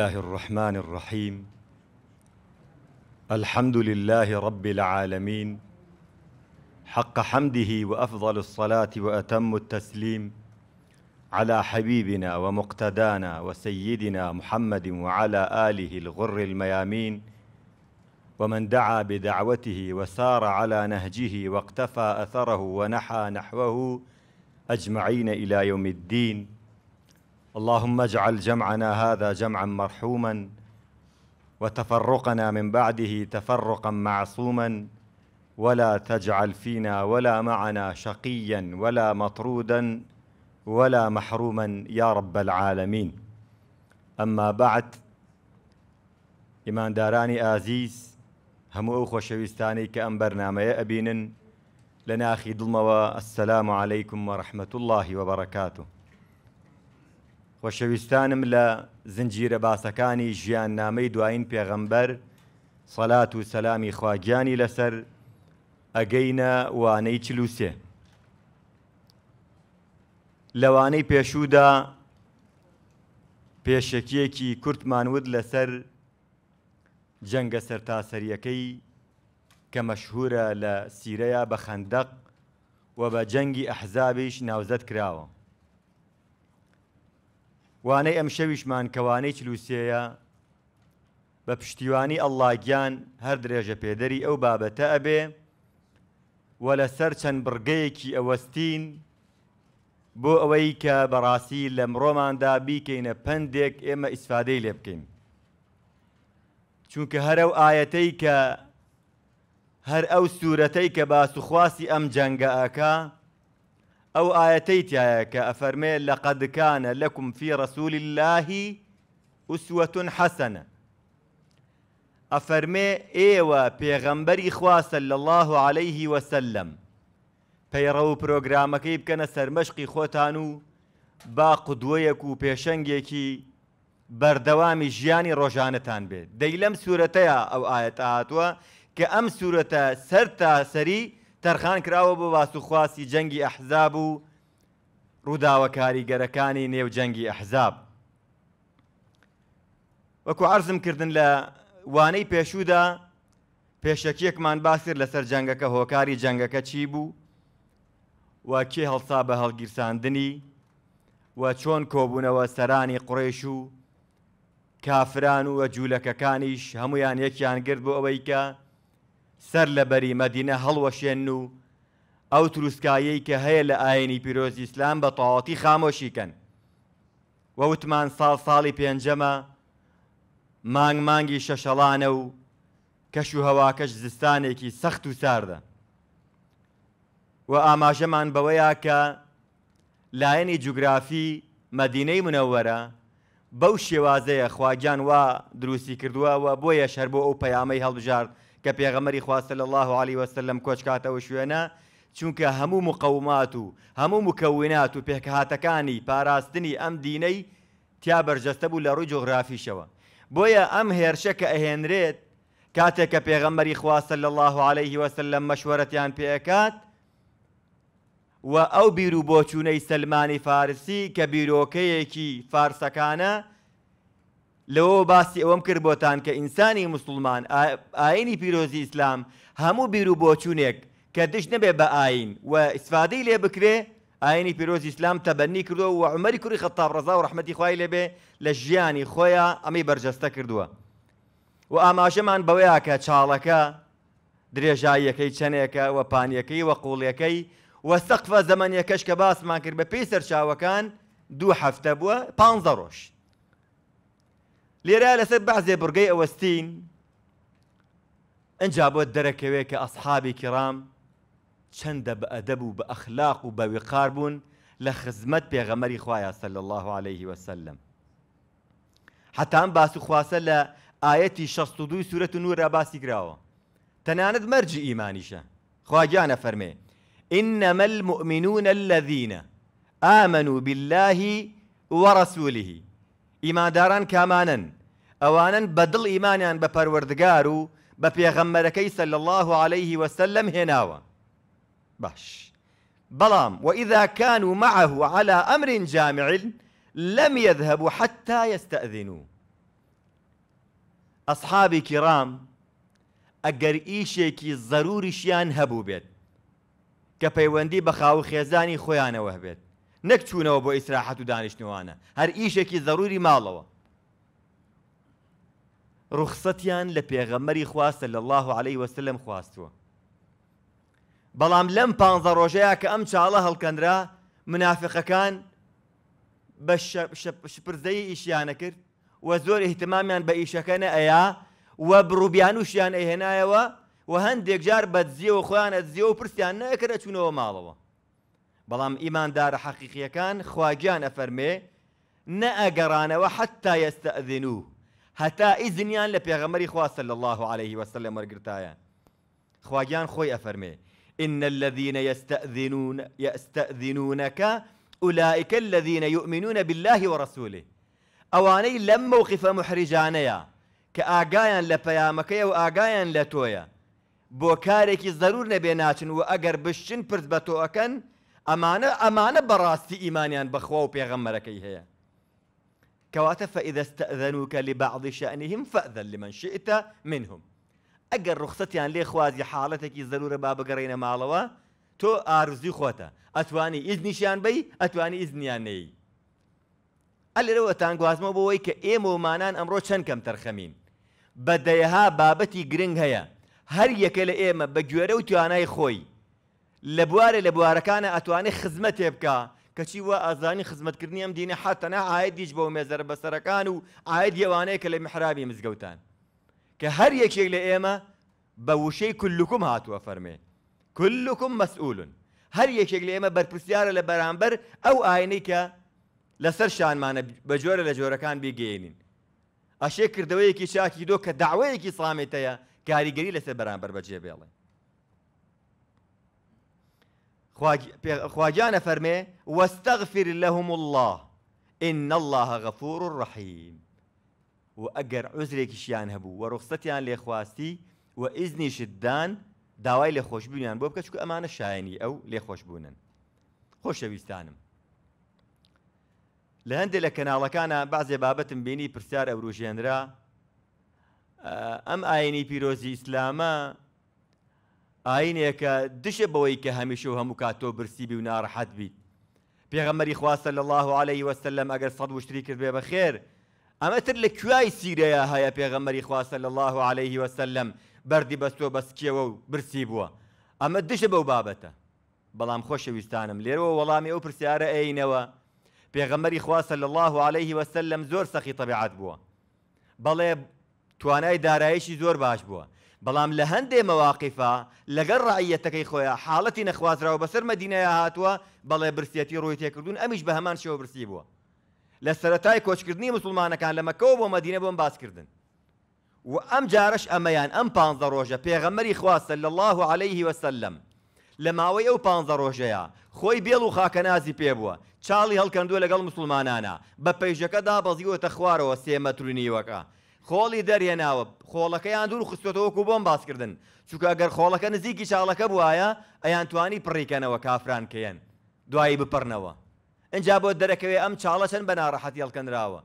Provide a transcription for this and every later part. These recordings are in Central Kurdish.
الله الرحمن الرحيم الحمد لله رب العالمين حق حمده وافضل الصلاه واتم التسليم على حبيبنا ومقتدانا وسيدنا محمد وعلى اله الغر الميامين ومن دعا بدعوته وسار على نهجه واقتفى اثره ونحى نحوه اجمعين الى يوم الدين اللهم اجعل جمعنا هذا جمعا مرحوما وتفرقنا من بعده تفرقا معصوما ولا تجعل فينا ولا معنا شقيا ولا مطرودا ولا محروما يا رب العالمين اما بعد ايمان داراني هەموو هم اخو شويستاني كان بەرنمەیە ئەبینن لنا اخي السلام عليكم ورحمه الله وبركاته خۆشەویستانم لە زنجیرە باسەکانی ژیان نامەی دوایین پێغەمبەر سەلات و سەلامی خواگیانی لەسەر ئەگەینە وانەی چلووسێ. لەوانەی پێشوودا پێشەکیەکی کورتمانود لەسەر جەنگە سەرتاسەریەکەی کە مەشهورە لە سیرەیە بە خندەق و بە جەنگی ئەحزابیش ناوزەت کراوە. وانەی ئەم شەویشمان کەوانەی چلووسەیە بە پشتیوانی ئەللاگیان هەر درێژە پێدەری ئەو بابەتە ئەبێ وە لەسەر چەند بڕگەیەکی ئەوەستین بۆ ئەوەی کە بەڕاستی لە مرۆماندا بیکەینە پندێک ئێمە ئیسفادەی لێ بکەین. چونکە هەرەو ئاەتەی کە هەر ئەو سوورەتەی کە باسوخواسی ئەم جەنگەکە ئەو ئاەتەی تایە کە ئەفەرمێ لە قەدکانە لەکم فی ڕسوولی اللهی ئوسوەتون حەسەنە ئەفەرمێ ئێوە پێغەمبەری خواسە لە الله عليه وسلم پەیڕە و پرۆگرامەکەی بکەنە سەرمەشقی خۆتان و با قودوەیەک و پێشەنگێکی بەردەوامی ژیانی ڕۆژانتان بێت دەی لەم سوورەتەیە ئەو ئاەت هاتووە کە ئەم سوورەتە سەر تا سەری تەرخان کراوە بۆ باسوخواسی جەنگی ئەحزاب و ڕووداوە کاریگەرەکانی نێو جەنگی ئەحزاب. وەکو عرزم کردن لە وانەی پێشودا پێشەکیەکمان باسر لەسەر جەنگەکە هۆکاری جەنگەکە چی بوو؟ و کێ هەڵسا بە هەڵگیرساندنی و چۆن کۆبوونەوە سەرانی قڕێش و کافران و وە جوولەکەکانیش هەمویان یەکیان گرت بۆ ئەوەی کە سەر لە بەری مەدینە هەڵوەشێن و ئەو تروسکایی کە هەیە لە ئاینی پیرۆزی ئیسلام بە تەواتی خامۆشیکەن وەوتمان ساڵ ساڵی پێنجەمە مانگ مانگی شەشەڵانە و کەش و هەواکەش زستانێکی سەخت و ساردە و ئاماژەمان بەوەیە کە لایەنی جوگرافی مەدینەی منەوەرە بەو شێوازەیە خواگیان وا دروستی کردووە و بۆیە شەر بۆ ئەو پەیامەی هەڵبژارد کە پێغەمەری خواستە لە الله علی وەسلم کۆچکاتەوە شوێنە چونکە هەموو مقەومات و هەموو مکەونات و پێکهاتەکانی پاراستنی ئەم دینەی تیا بەرجەستە بوو لە ڕووی جۆغرافیشەوە بۆیە ئەم هێرشە کە ئەهێنرێت کاتێک کە پێغەمەری خواستە لە الله عليه وسلم مەشوەرەتیان پێکات و ئەو بیر و بۆچوونەی سلمانی فارسی کە بیرۆکەیەکی فارسەکانە لەوە باسی ئەوەم کرد بۆتان کە ئینسانی مسلمان ئاینی پیرۆزی ئیسلام هەموو بیر و بۆچوونێک کە دش نەبێ بە ئاین و ئیسفادەی لێ بکرێ ئاینی پیرۆزی ئیسلام تەبەنی کردووە و عمەری کوری خەتاب ڕزا و ڕحمەتی خوای لێبێ لە ژیانی خۆیان ئەمەی بەرجەستە کردووە و ئاماژەمان بەوەیە کە چاڵەکە درێژاییەکەی چنێکە وە پانیەکەی وە قوڵیەکەی وە سەقفە زەمەنیەکەش کە باسمان کرد بە پێی سەرچاوەکان دوو هەفتە بووە پ ڕۆژ ليرالا سبع زي برقي ئەوەستین ئەجا ان جابوا کە ئەسحابی کرام چەندە بە ئەدەب و بە ئەخلاق و بە وقار بوون الله عليه وسلم حتى باس باسو خواسە ايتي ئاەتی 62 سوره نور نورە باسی تناند تەنانەت مەرج ئیمانیشە خواگیانە إنما المؤمنون الذين آمنوا بالله ورسوله ئیمانداران کامانن ئەوانن بەدڵ بدل بە پەروەردگار و بە پێغەممەرەکەی سەل الله عليه وسلم هێناوە باش بلام وإذا كانوا معه على أمر جامع لم يذهبوا حتى يستأذنوا أصحابي كرام ئەگەر إيشيكي ضرروریشیان شيان هبو بيت كفي بە بخاو خيزاني خويانا هەبێت نەک چوونەوە بۆ ئیسراحەت و دانیشتوانە هەر ئیشێکی ضروری ماڵەوە ڕوخسەتیان لە پێغەمەری خواستە لە الله عليه وسلم خواستووە بەڵام لەم پانزە ڕۆژەیە کە ئەم چاڵە هەڵکەندرا منافقەکان بە شپرزەی ئیشیانە کرد و زۆر احتمامیان بە ئیشەکەنە ئەیا و بڕوبیانوشیان ئەهێنایەوە و هەندێک جار بەدزیەوە خۆیان ئەدزیەوە پرسیان نەکرە چوونەوە ماڵەوە بەڵام إيمان دار خواگیان كان خواجان أفرمي ئەستەذین وحتى هەتا حتى لە لبيغمري خواه صلى الله عليه وسلم ورقرتايا خواجان خوي أفرمي إن الذين يستأذنون يستأذنونك أولئك الذين يؤمنون بالله ورسوله أواني لم موقف محرجانيا كآقايا لبيامكيا وآقايا لتويا بوكاريكي ضرور نبيناتن وأقر بشن و أكن ئەمانە ئەمانە بەڕاستی ئیمانیان بەخوا و پێغەممەرەکەی هەیە کەواتە فەئیدەستەذەنوکە لی بەعضی شەعنیهم فەذل لمن شئت منهم ئەگەر ڕخسەتیان لێ خوازی حاڵەتێکی زەرورە با بگەڕێنە ماڵەوە تۆ ئارزی خۆتە ئەتوانی ئیزنیشیان بی ئەتوانی ئیزنیان نەی ئەلێرەوە تانگوازمە بۆەوەی کە ئێمە ومانان ئەمڕۆ چەند کەم تەرخەمین بەدەیەها بابەتی گرنگ هەیە هەر یەکە لە ئێمە بە گوێرە و توانای خۆی لە بوارە لە بوارەکانە ئەتوانێت خزمەت تێ بکە کەچی وە ئازانی خزمەتکردنی ئەم دینە حتەنا ئاەت دیش بەو مێزەر بەسەرەکان و ئاەت یێوانەیە کە لە محرابی مزگەوتان کە هەر یەکێک لە ئێمە بە وشەی کللوکم هاتووە فەرمێ کللوکم مەسئولون هەر یەکێک لە ئێمە بەرپرسیارە لە بەرامبەر ئەو ئاینەی کە لەسەر شانمانە بەجۆرە لە جۆرەکان بگەێنین ئەشێ کردەوەیەکی چاکی دۆ کە داوەیەکی سڵامێتەیە کاریگەری لەسەر بەرامبەر بەجێ بێڵێ خواجانە فەرمێ وەستەغفر لەهم الله إن الله غەفور ڕحیم و ئەگەر عزرێکیشیان هەبوو و ڕخسەتیان لێخواستی و ئیزنی شددان داوای لێ خۆشببوونیان بۆ بکە چکو ئەمانە شایانی ئەو لێ خۆشببوونن خۆشەویستانم لە هەندێک لە کەناڵەکانە بازێ بابەتم بینی پرسیار ئەوروژێنرا ئەم ئاینی پیرۆزی ئیسلامە ئاینێکە دشە بەوەی کە هەمیشە و هەموو کاتۆ برسیبی و ناڕەحەت بیت پێغەمەری خواستە لە الله عليه وسلم ئەگەر سەد وشتری کرد بێ بە خێر ئەمەتر لە کوای سیرەیە هەیە پێغەمەری خواستە لە الله عليه وسلم بەردی بەستۆ بەسکیەوە و برسی بووە ئەمە دشە بەو بابەتە بەڵام خۆشەویستانم لێرەوە وەڵامی ئەو پرسیارە ئەینەوە پێغەمەری خواستە لە الله عليه وسلم زۆر سەخی تەبیعات بووە بەڵێ توانای دارایشی زۆر باش بووە بەڵام لە هەندێ مەواقیفا لەگەر ڕعەتەکەی خۆیان حاڵەتی نەخوازراوە بەسەر مەدینەیە هاتووە بەڵێ برسەتی ڕووی تێکردون ئەمیش بە هەمان شێوە برسی بووە لە سەتای کۆچکردنی مسلمانەکان لە مەکەەوە بۆ مەدینە بۆم باسکردن و ئەم جارش ئەمەیان ئەم پ ڕۆژە پێغەمەری خواستە لە الله عليه وسلم لە ماوەی ئەو پ ڕۆژەیە خۆی بێڵ و خاکەنازی پێبووە چاڵی هەڵکەندووە لەگەڵ مسلمانانە بە پەیژەکەدا بەزیوەتە خوارەوە سێمەترونیوەکە خۆڵی دەریێناوە خۆڵەکەیان دوور خستۆتەوەکو بۆم باسکردن چووکە ئەگەر خۆڵەکە نزیکی چاڵەکە بواە ئەیان توانی پڕیکەنەوە کافرانکەیەن دوایی بپڕنەوە ئەجا بۆ دەرەکەوێ ئەم چاڵە چەند بە ناڕەحەتی هەڵکەنراوە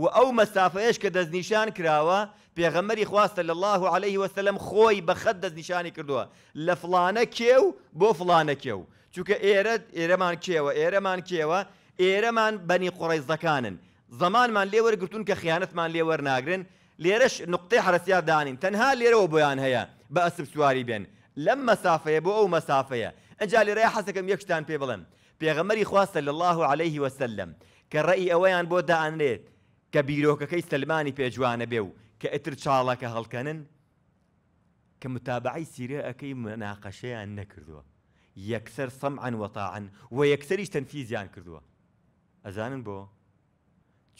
و ئەو مەسافەیەش کە دەستنیشان کراوە پێغەمەری خواستە لە الله عليه وسلم خۆی بەخەت دەستنیشانی کردووە لە فلانە کێو بۆ فلانە کێو چووکە ئێرە ئێرەمان کێوە ئێرەمان کێوە ئێرەمان بەنی قوڕیزەکانن زمان من لیور گرتون که خیانت من لیور وەرناگرن لیرش نقطه حرسیا دانیم تنها لیر و بیان هیا با اسب سواری بێن لەم مەسافەیە بۆ ئەو مەسافەیە ئەجا لێرەیە حەسەکەم یەکشتان پێ بڵم پێغەمەری خواستە لە الله عليه وسلم کە ڕێی ئەوەیان بۆ دانرێت کە بیرۆکەکەی سلمانی پی بیو که اتر چالا که هل کنن که متابعی اکی مناقشه ان نکردو یکسر وەتاعن و طاعن و یکسریش تنفیزیان کردو ازانن بو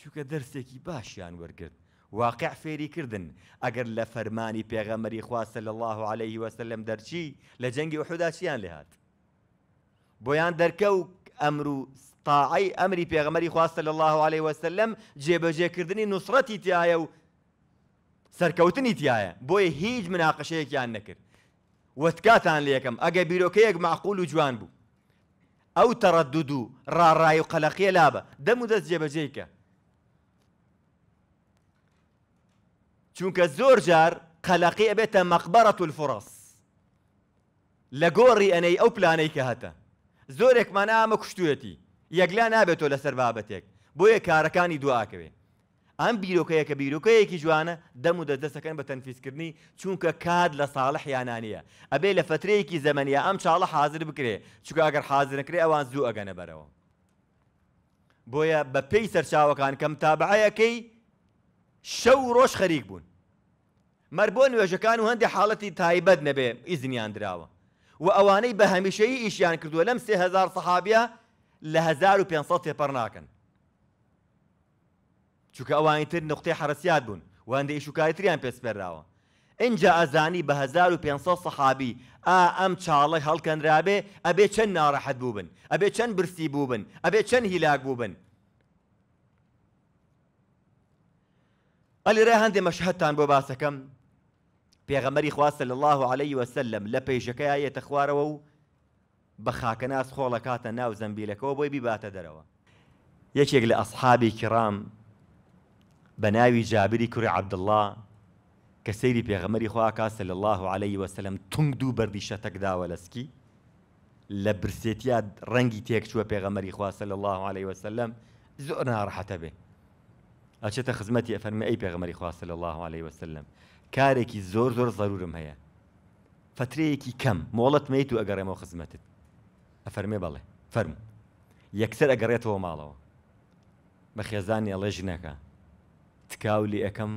چووکە دەرسێکی باشیان وەرگرت واقع فێری کردن ئەگەر لە فەرمانی پێغەمەری خواستە لە الله عليه وسلم دەرچی لە جەنگی وحوداچیان لێهات بۆیان دەرکە و ئەمر و تاعی ئەمری پێغەمەری خواستە لە الله عليه وسلم جێبەجێکردنی نوسرەتی تایە و سەرکەوتنی تایە بۆیە هیچ مناقشەیەکیان نەکرد وەتکاتان لە یەکەم ئەگە بیرۆکەیەک معقول و جوان بوو ئەو تەڕەدود و ڕاڕای و قەلەقیە لابە دەم و دەست جێبەجێکە چونکە زۆر جار قەلەقی ئەبێتە مەقبەرەت الفڕس لە گۆڕی ئەنەی ئەو پلانەی کە هەتە زۆرێکمانە ئامە کوشتوێتی یەکلا نابێتەوە لەسەر بابەتێک بۆیە کارەکانی دوعاکەوێ ئەم بیرۆکەیەکە بیرۆکەیەکی جوانە دەم و دەدەستەکەن بە تەنفیسکردنی چونکە کات لە ساڵح یانانیە ئەبێ لە فترەیەکی زەمەنیە ئەم چاڵە حاضر بکرێ چکە ئەگەر حاضر نکرێ ئەوان زوو ئەگەنە بەرەوە بۆیە بە پێی سەرچاوەکان کەم تابعەکەی شەو ڕۆژ خەریک بوون مەربۆ نوێژەکان و هەندی حاڵەتی تایبەت نەبێ ئیزنیان دراوە و ئەوانەی بە هەمیشەیی ئیشیان کردووە لەم سێ هزار سەحابە لە 1500 تێپەر ناکەن چونکە ئەوانی تر نقطەی حرسیات بوون و هەندە ئیشوکاریتریان پێسپێراوە اینجا ئەزانی بە 1500 سەحابی ئا ئەم چاڵی هەڵکەنرابێ ئەبێ چەند ناڕەحەت بووبن ئەبێ چەند برسی بووبن ئەبێ چەند هیلاک بووبن ئەلیرە هەندێ مەشهتان بۆ باسەکەم پێغەمەری خواستە لە الله عليه وسلم لە پێیژەکەیەتە خوارەوە و بە خاکە ناس خۆڵە کاتە ناو زەمبیلەکەەوە بۆی بیباتە دەرەوە یەکێک لە ئەسحابی کرام بە ناوی جابری کوڕی عبدله کە سەیری پێغەمەری خواکە لە الله عليه وسلم تونگ دوو بەردیشەتەکداوە لەسکی لە برسێتیا ڕەنگی تێکچووە پێغەمەری خواسە لە الله عليه وسلم زۆر ناڕحەتە بێ ئەچێتە خزمەتی ئەفەرمی ئەی پێغەمەری خواسە لە الله عليه وسلم کارێکی زۆر زۆر زەرورم هەیە فترەیەکی کەم مۆڵەت میت و ئەگەڕێمەوە خزمەتت ئەفەرمێ بەڵێ فەرم یەکسەر ئەگەڕێتەوە ماڵەوە بە خێزانی ئەڵێ ژنەکە تکاولی ئەەکەم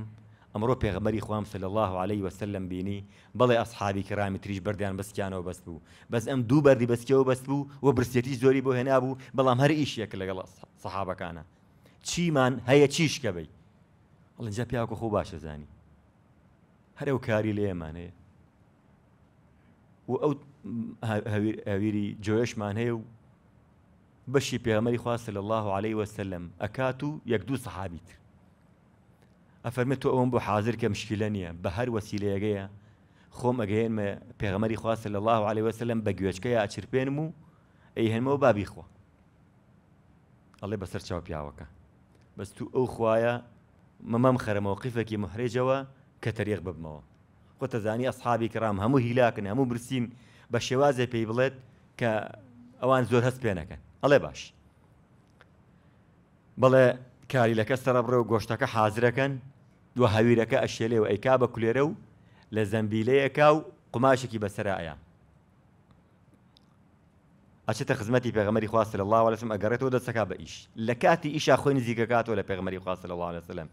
ئەمڕۆ پێغمەری خام سل الله عليه وسلم بینی بەڵێ ئەسحابی کرامی تریش بردیان بەستیانەوە بەست بوو بەس ئەم دوو بەری بەستکەوە بەست بوو و برسێتی زۆری بۆ هێنا بوو بەڵام هەر ئیشیەکە لەگەڵ سەحابەکانە چیمان هەیە چیشکە بی ئەڵجا پیاکە خۆ باشە زانی هەرێو کاری لە ئێمانەیە و ئەو هەویری جۆیشمان هەیە و بەشی پێمەری خواست لە الله عليه وسلم ئەکات و یەک دوو سەحابیتر ئەفەرمێت تۆ ئەوم بۆ حاضر کە مشکلە نییە بە هەر وەسیلەیەگەیە خۆم ئەگەێنمە پێغەمەری خواست لە الله عليه وسلم بە گوێچکەی ئاچرپێنم و ئەی هەنمەوە بابی خۆ ئەڵێ بەسەر چاو پیاوەکە بەست تو ئەو خویە مەمەم خەرمەوەقیفێکی محرێجەوە کە تەریق ببمەوە خۆ تەزانی ئەسحابی کرام هەموو هیلاکن هەموو برسین بە شێوازێ پێی بڵێت کە ئەوان زۆر هەست پێەکەن ئەڵێ باش بەڵێ کاریلەکە سەرڕێ و گۆشتەکە حازرەکەن دو هەویرەکە ئەشێلێ و ئەیکا بە کولێرە و لە زەمبیلەیەکا و قماشێکی بەسەرایە ئەچێتە خزمەتی پێغمەری خواست لە الله لەسم ئەگەڕێتەوە دەسەکە بە ئیش لە کاتی ئیشا خۆی نزیکەکاتەوە لە پێغمەری خواست لە الله لەسلم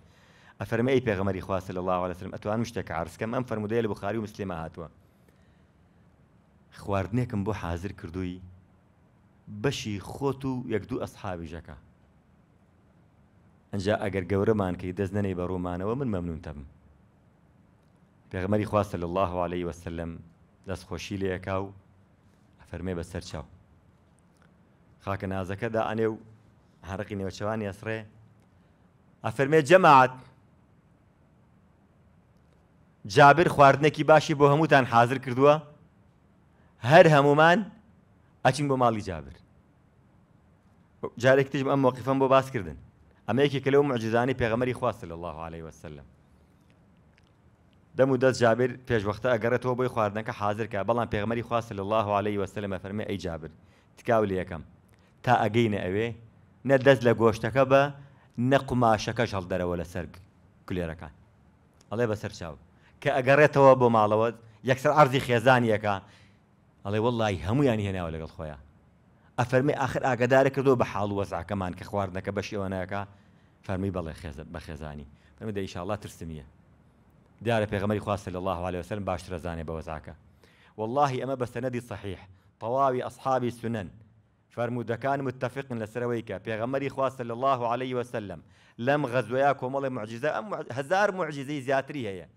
ئەفەرمە ئەی پێغەمەری خواستە لە الله لەسرم ئەتوان شتێک عرسکەم ئەم فەرمودەیە لە بخاری و مسلێمە هاتووە خواردنێکم بۆ حاضر کردووی بەشی خۆت و یەک دوو ئەسحابی ژەکە ئەجا ئەگەر گەورەمان کەی دەست نەنەی بە ڕۆمانەوە من مەمنون تەبم پێغمەری خواستە لە الله عليه وسلم دەستخۆشی لەیەکا و ئەفەرمێ بەسەر چاو خاکە نازەکەدا ئەنێ و هەرقی نێوەچەوانی ئەسڕێ ئەفەرمێ جەماعات جابر خواردنێکی باشی بۆ هەمووتان حاضر کردووە هەر هەمومان ئەچین بۆ ماڵی جابر جارێک تژم ئەم وەقیفەم بۆ باس کردن ئەمەیەکی کە لەو معجزانی پێغەمەری خواست لە الله عليه وسلم دەم و دەست جابر پێشوەختە ئەگەڕێتەوە بۆی خواردنەکە حاضر کە بەڵام پێغمەری خواست لە الله عليه وسلم فەرمی ئەی جابر تکاو لە یەکەم تا ئەگەینە ئەوێ نە دەست لە گۆشتەکە بە نە قماشەکەش هەڵدەرەوە لە سەر کولێرەکان ئەڵێ بەسەر چاوە کە ئەگەڕێتەوە بۆ ماڵەوە یەکسەر الله خێزانیەکە ئەڵێ وڵی هەمویان هێناوە لەگەڵ خۆیان ئەفەرمی آخر ئاگدارە کردو بە حاڵ وەزعکەمان کە خواردنەکە بەشی ئەوەنەکە فەرمی بەڵێ خێزت بە خێزانی فەرمی دەیشاءڵ ترسمیە دیارە پێغەمەری خواستە لە الله عليه وسلم باش رەزانێ بە وەزاکە أما ئەمە بەسەنەدی صحیح تەواوی السنن سنن فرمودەکان متفق لەسەرەوەی کە پێغەمەری خواستە لە الله عليه وسلم لم غزوياكم کۆمەڵی معجزة ئەم هزار معجززەی زیاتری يعني.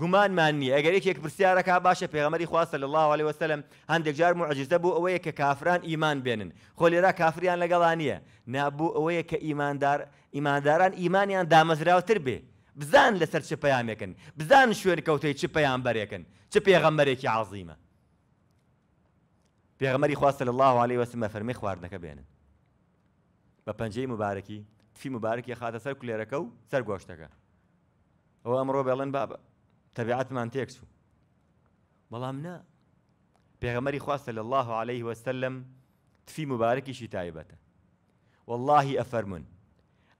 گومانمان نیە ئەگەر یەکێک پرسیارەکە باشە پێغەمەری خواستە لە الله عليه وسلم هەندێک جار معجززە بوو ئەوەیە کە کافران ئیمان بێنن خۆ لێرا کافریان لەگەڵان نیە نابوو ئەوەیە کە ئیماندار ئیمانداران ئیمانیان دامەزراوتر بێ بزان لەسەر چ پەیامێکن بزان شوێن کەوتەی چ پەیامبەرێکن چ پێغەمبەرێکی عظیمە پێغەمەری خواستە لە الله عليه وسمە فەرمی خواردنەکە بێنن بە پەنجەی مبارەکی تفی مبارەکی خاتە سەر کولێرەکە و سەر گۆشتەکە ئەو ئەمڕۆ بێڵێن بابە تەبیعاتمان تێکچوو بەڵام نە پێغەمەری خواستە لە الله عليه وسلم تفی مبارەکیشی تایبەتە واللهی ئەفەرمون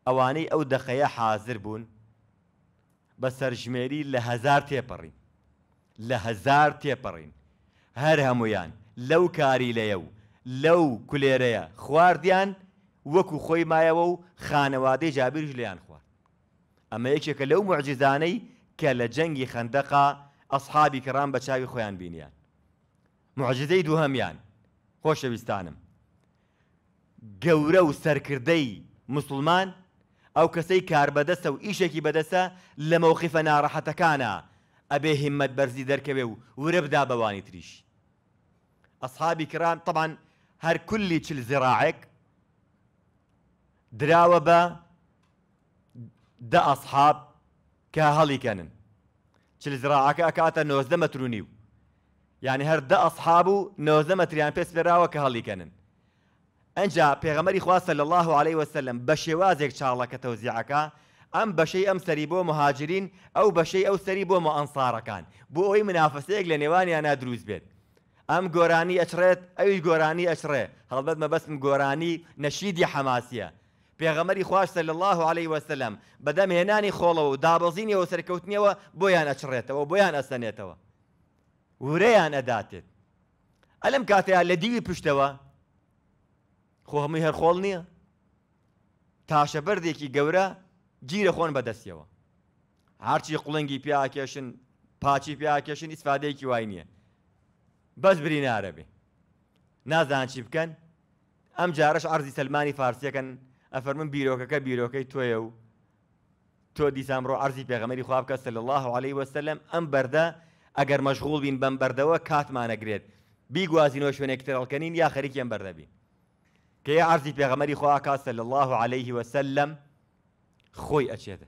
ئەوانەی ئەو دەخەیە حاضر بوون بە سەرژمێری لە هزار تێپەڕین لە هزار تێپەڕین هەر هەمویان لەو کاری لەیە و لەو کولێرەیە خواردیان وەکو خۆی مایەوە و خانەوادەی جابیرش لیان خوارد ئەمە یەکێکە لەو معجززانەی کە لە جەنگی خندەقا ئەسحابی کەڕان بە چاوی خۆیان بینیان معجزەی دووهەمیان خۆشەویستانم گەورە و سەرکردەی مسلمان ئەو کەسەی کار و ئیشێکی بەدەستە لە مەوقیفە ناڕەحەتەکانە ئەبێ هیممەت بەرزی دەرکەوێ و ورە بدا بەوانی تریش ئەسحابی کرام طبعا هەر کولی چل زیراعێک دراوە بە دە ئەسحاب کە هەڵیکەنن چل زراعەکە ئەکاتە نۆزدە مەترونی و یعنی هەردە ئەسحاب و نۆزدە مەتریان پێس پێراوە کە هەڵیکەنن ئەنجا پێغەمەری خواستە لە الله عليه وسلم بە شێوازێک چاڵەکە تەوزیعەکە ئەم بەشەی ئەم سەری بۆ مهاجرین ئەو بەشەی ئەو سەری بۆ مەئەنسارەکان بۆ ئەوی منافسەیەک لە نێوانیانە دروست بێت ئەم گۆرانی ئەچرێت ئەوی گۆرانی ئەچڕێ هەڵبەت مەبەستم گۆرانی نەشیدی حەماسیە پێغەمەری خواشتە لە الله عليه وسلم بەدەمهێنانی خۆڵەوە و دابەزینەوە سەرکەوتنیەوە بۆیان ئەچڕێتەوە بۆیان ئەسەنێتەوە ورەیان ئەداتێت ئەلم کاتەیە لە دیوی پشتەوە خۆ هەمووی هەرخۆڵ نییە تاشە بەردێکی گەورە گیرە خۆن بەدەستیەوە هەرچی قوڵنگی پیاکێشن پاچی پیاکێشن ئیسفادەیەکی وای نییە بەس برینارەبێ نازان چی بکەن ئەم جارش ئەرزی سلمانی فارسیەکەن ئەفەرمن بیرۆکەکە بیرۆکەی تۆیە و تۆ دیسامڕۆ ئەرزی پێغەمەری خوابکە سل الله عليه وسلم ئەم بەردە ئەگەر مەشغول بین بەم بەردەوە کاتمانەگرێت بیگوازینەوە شوێنێکتەڵکەنین یا خەریکیان بەردەبین کە یە ئەرزی پێغەمەری خواکە سل الله عليه وسلم خۆی ئەچێت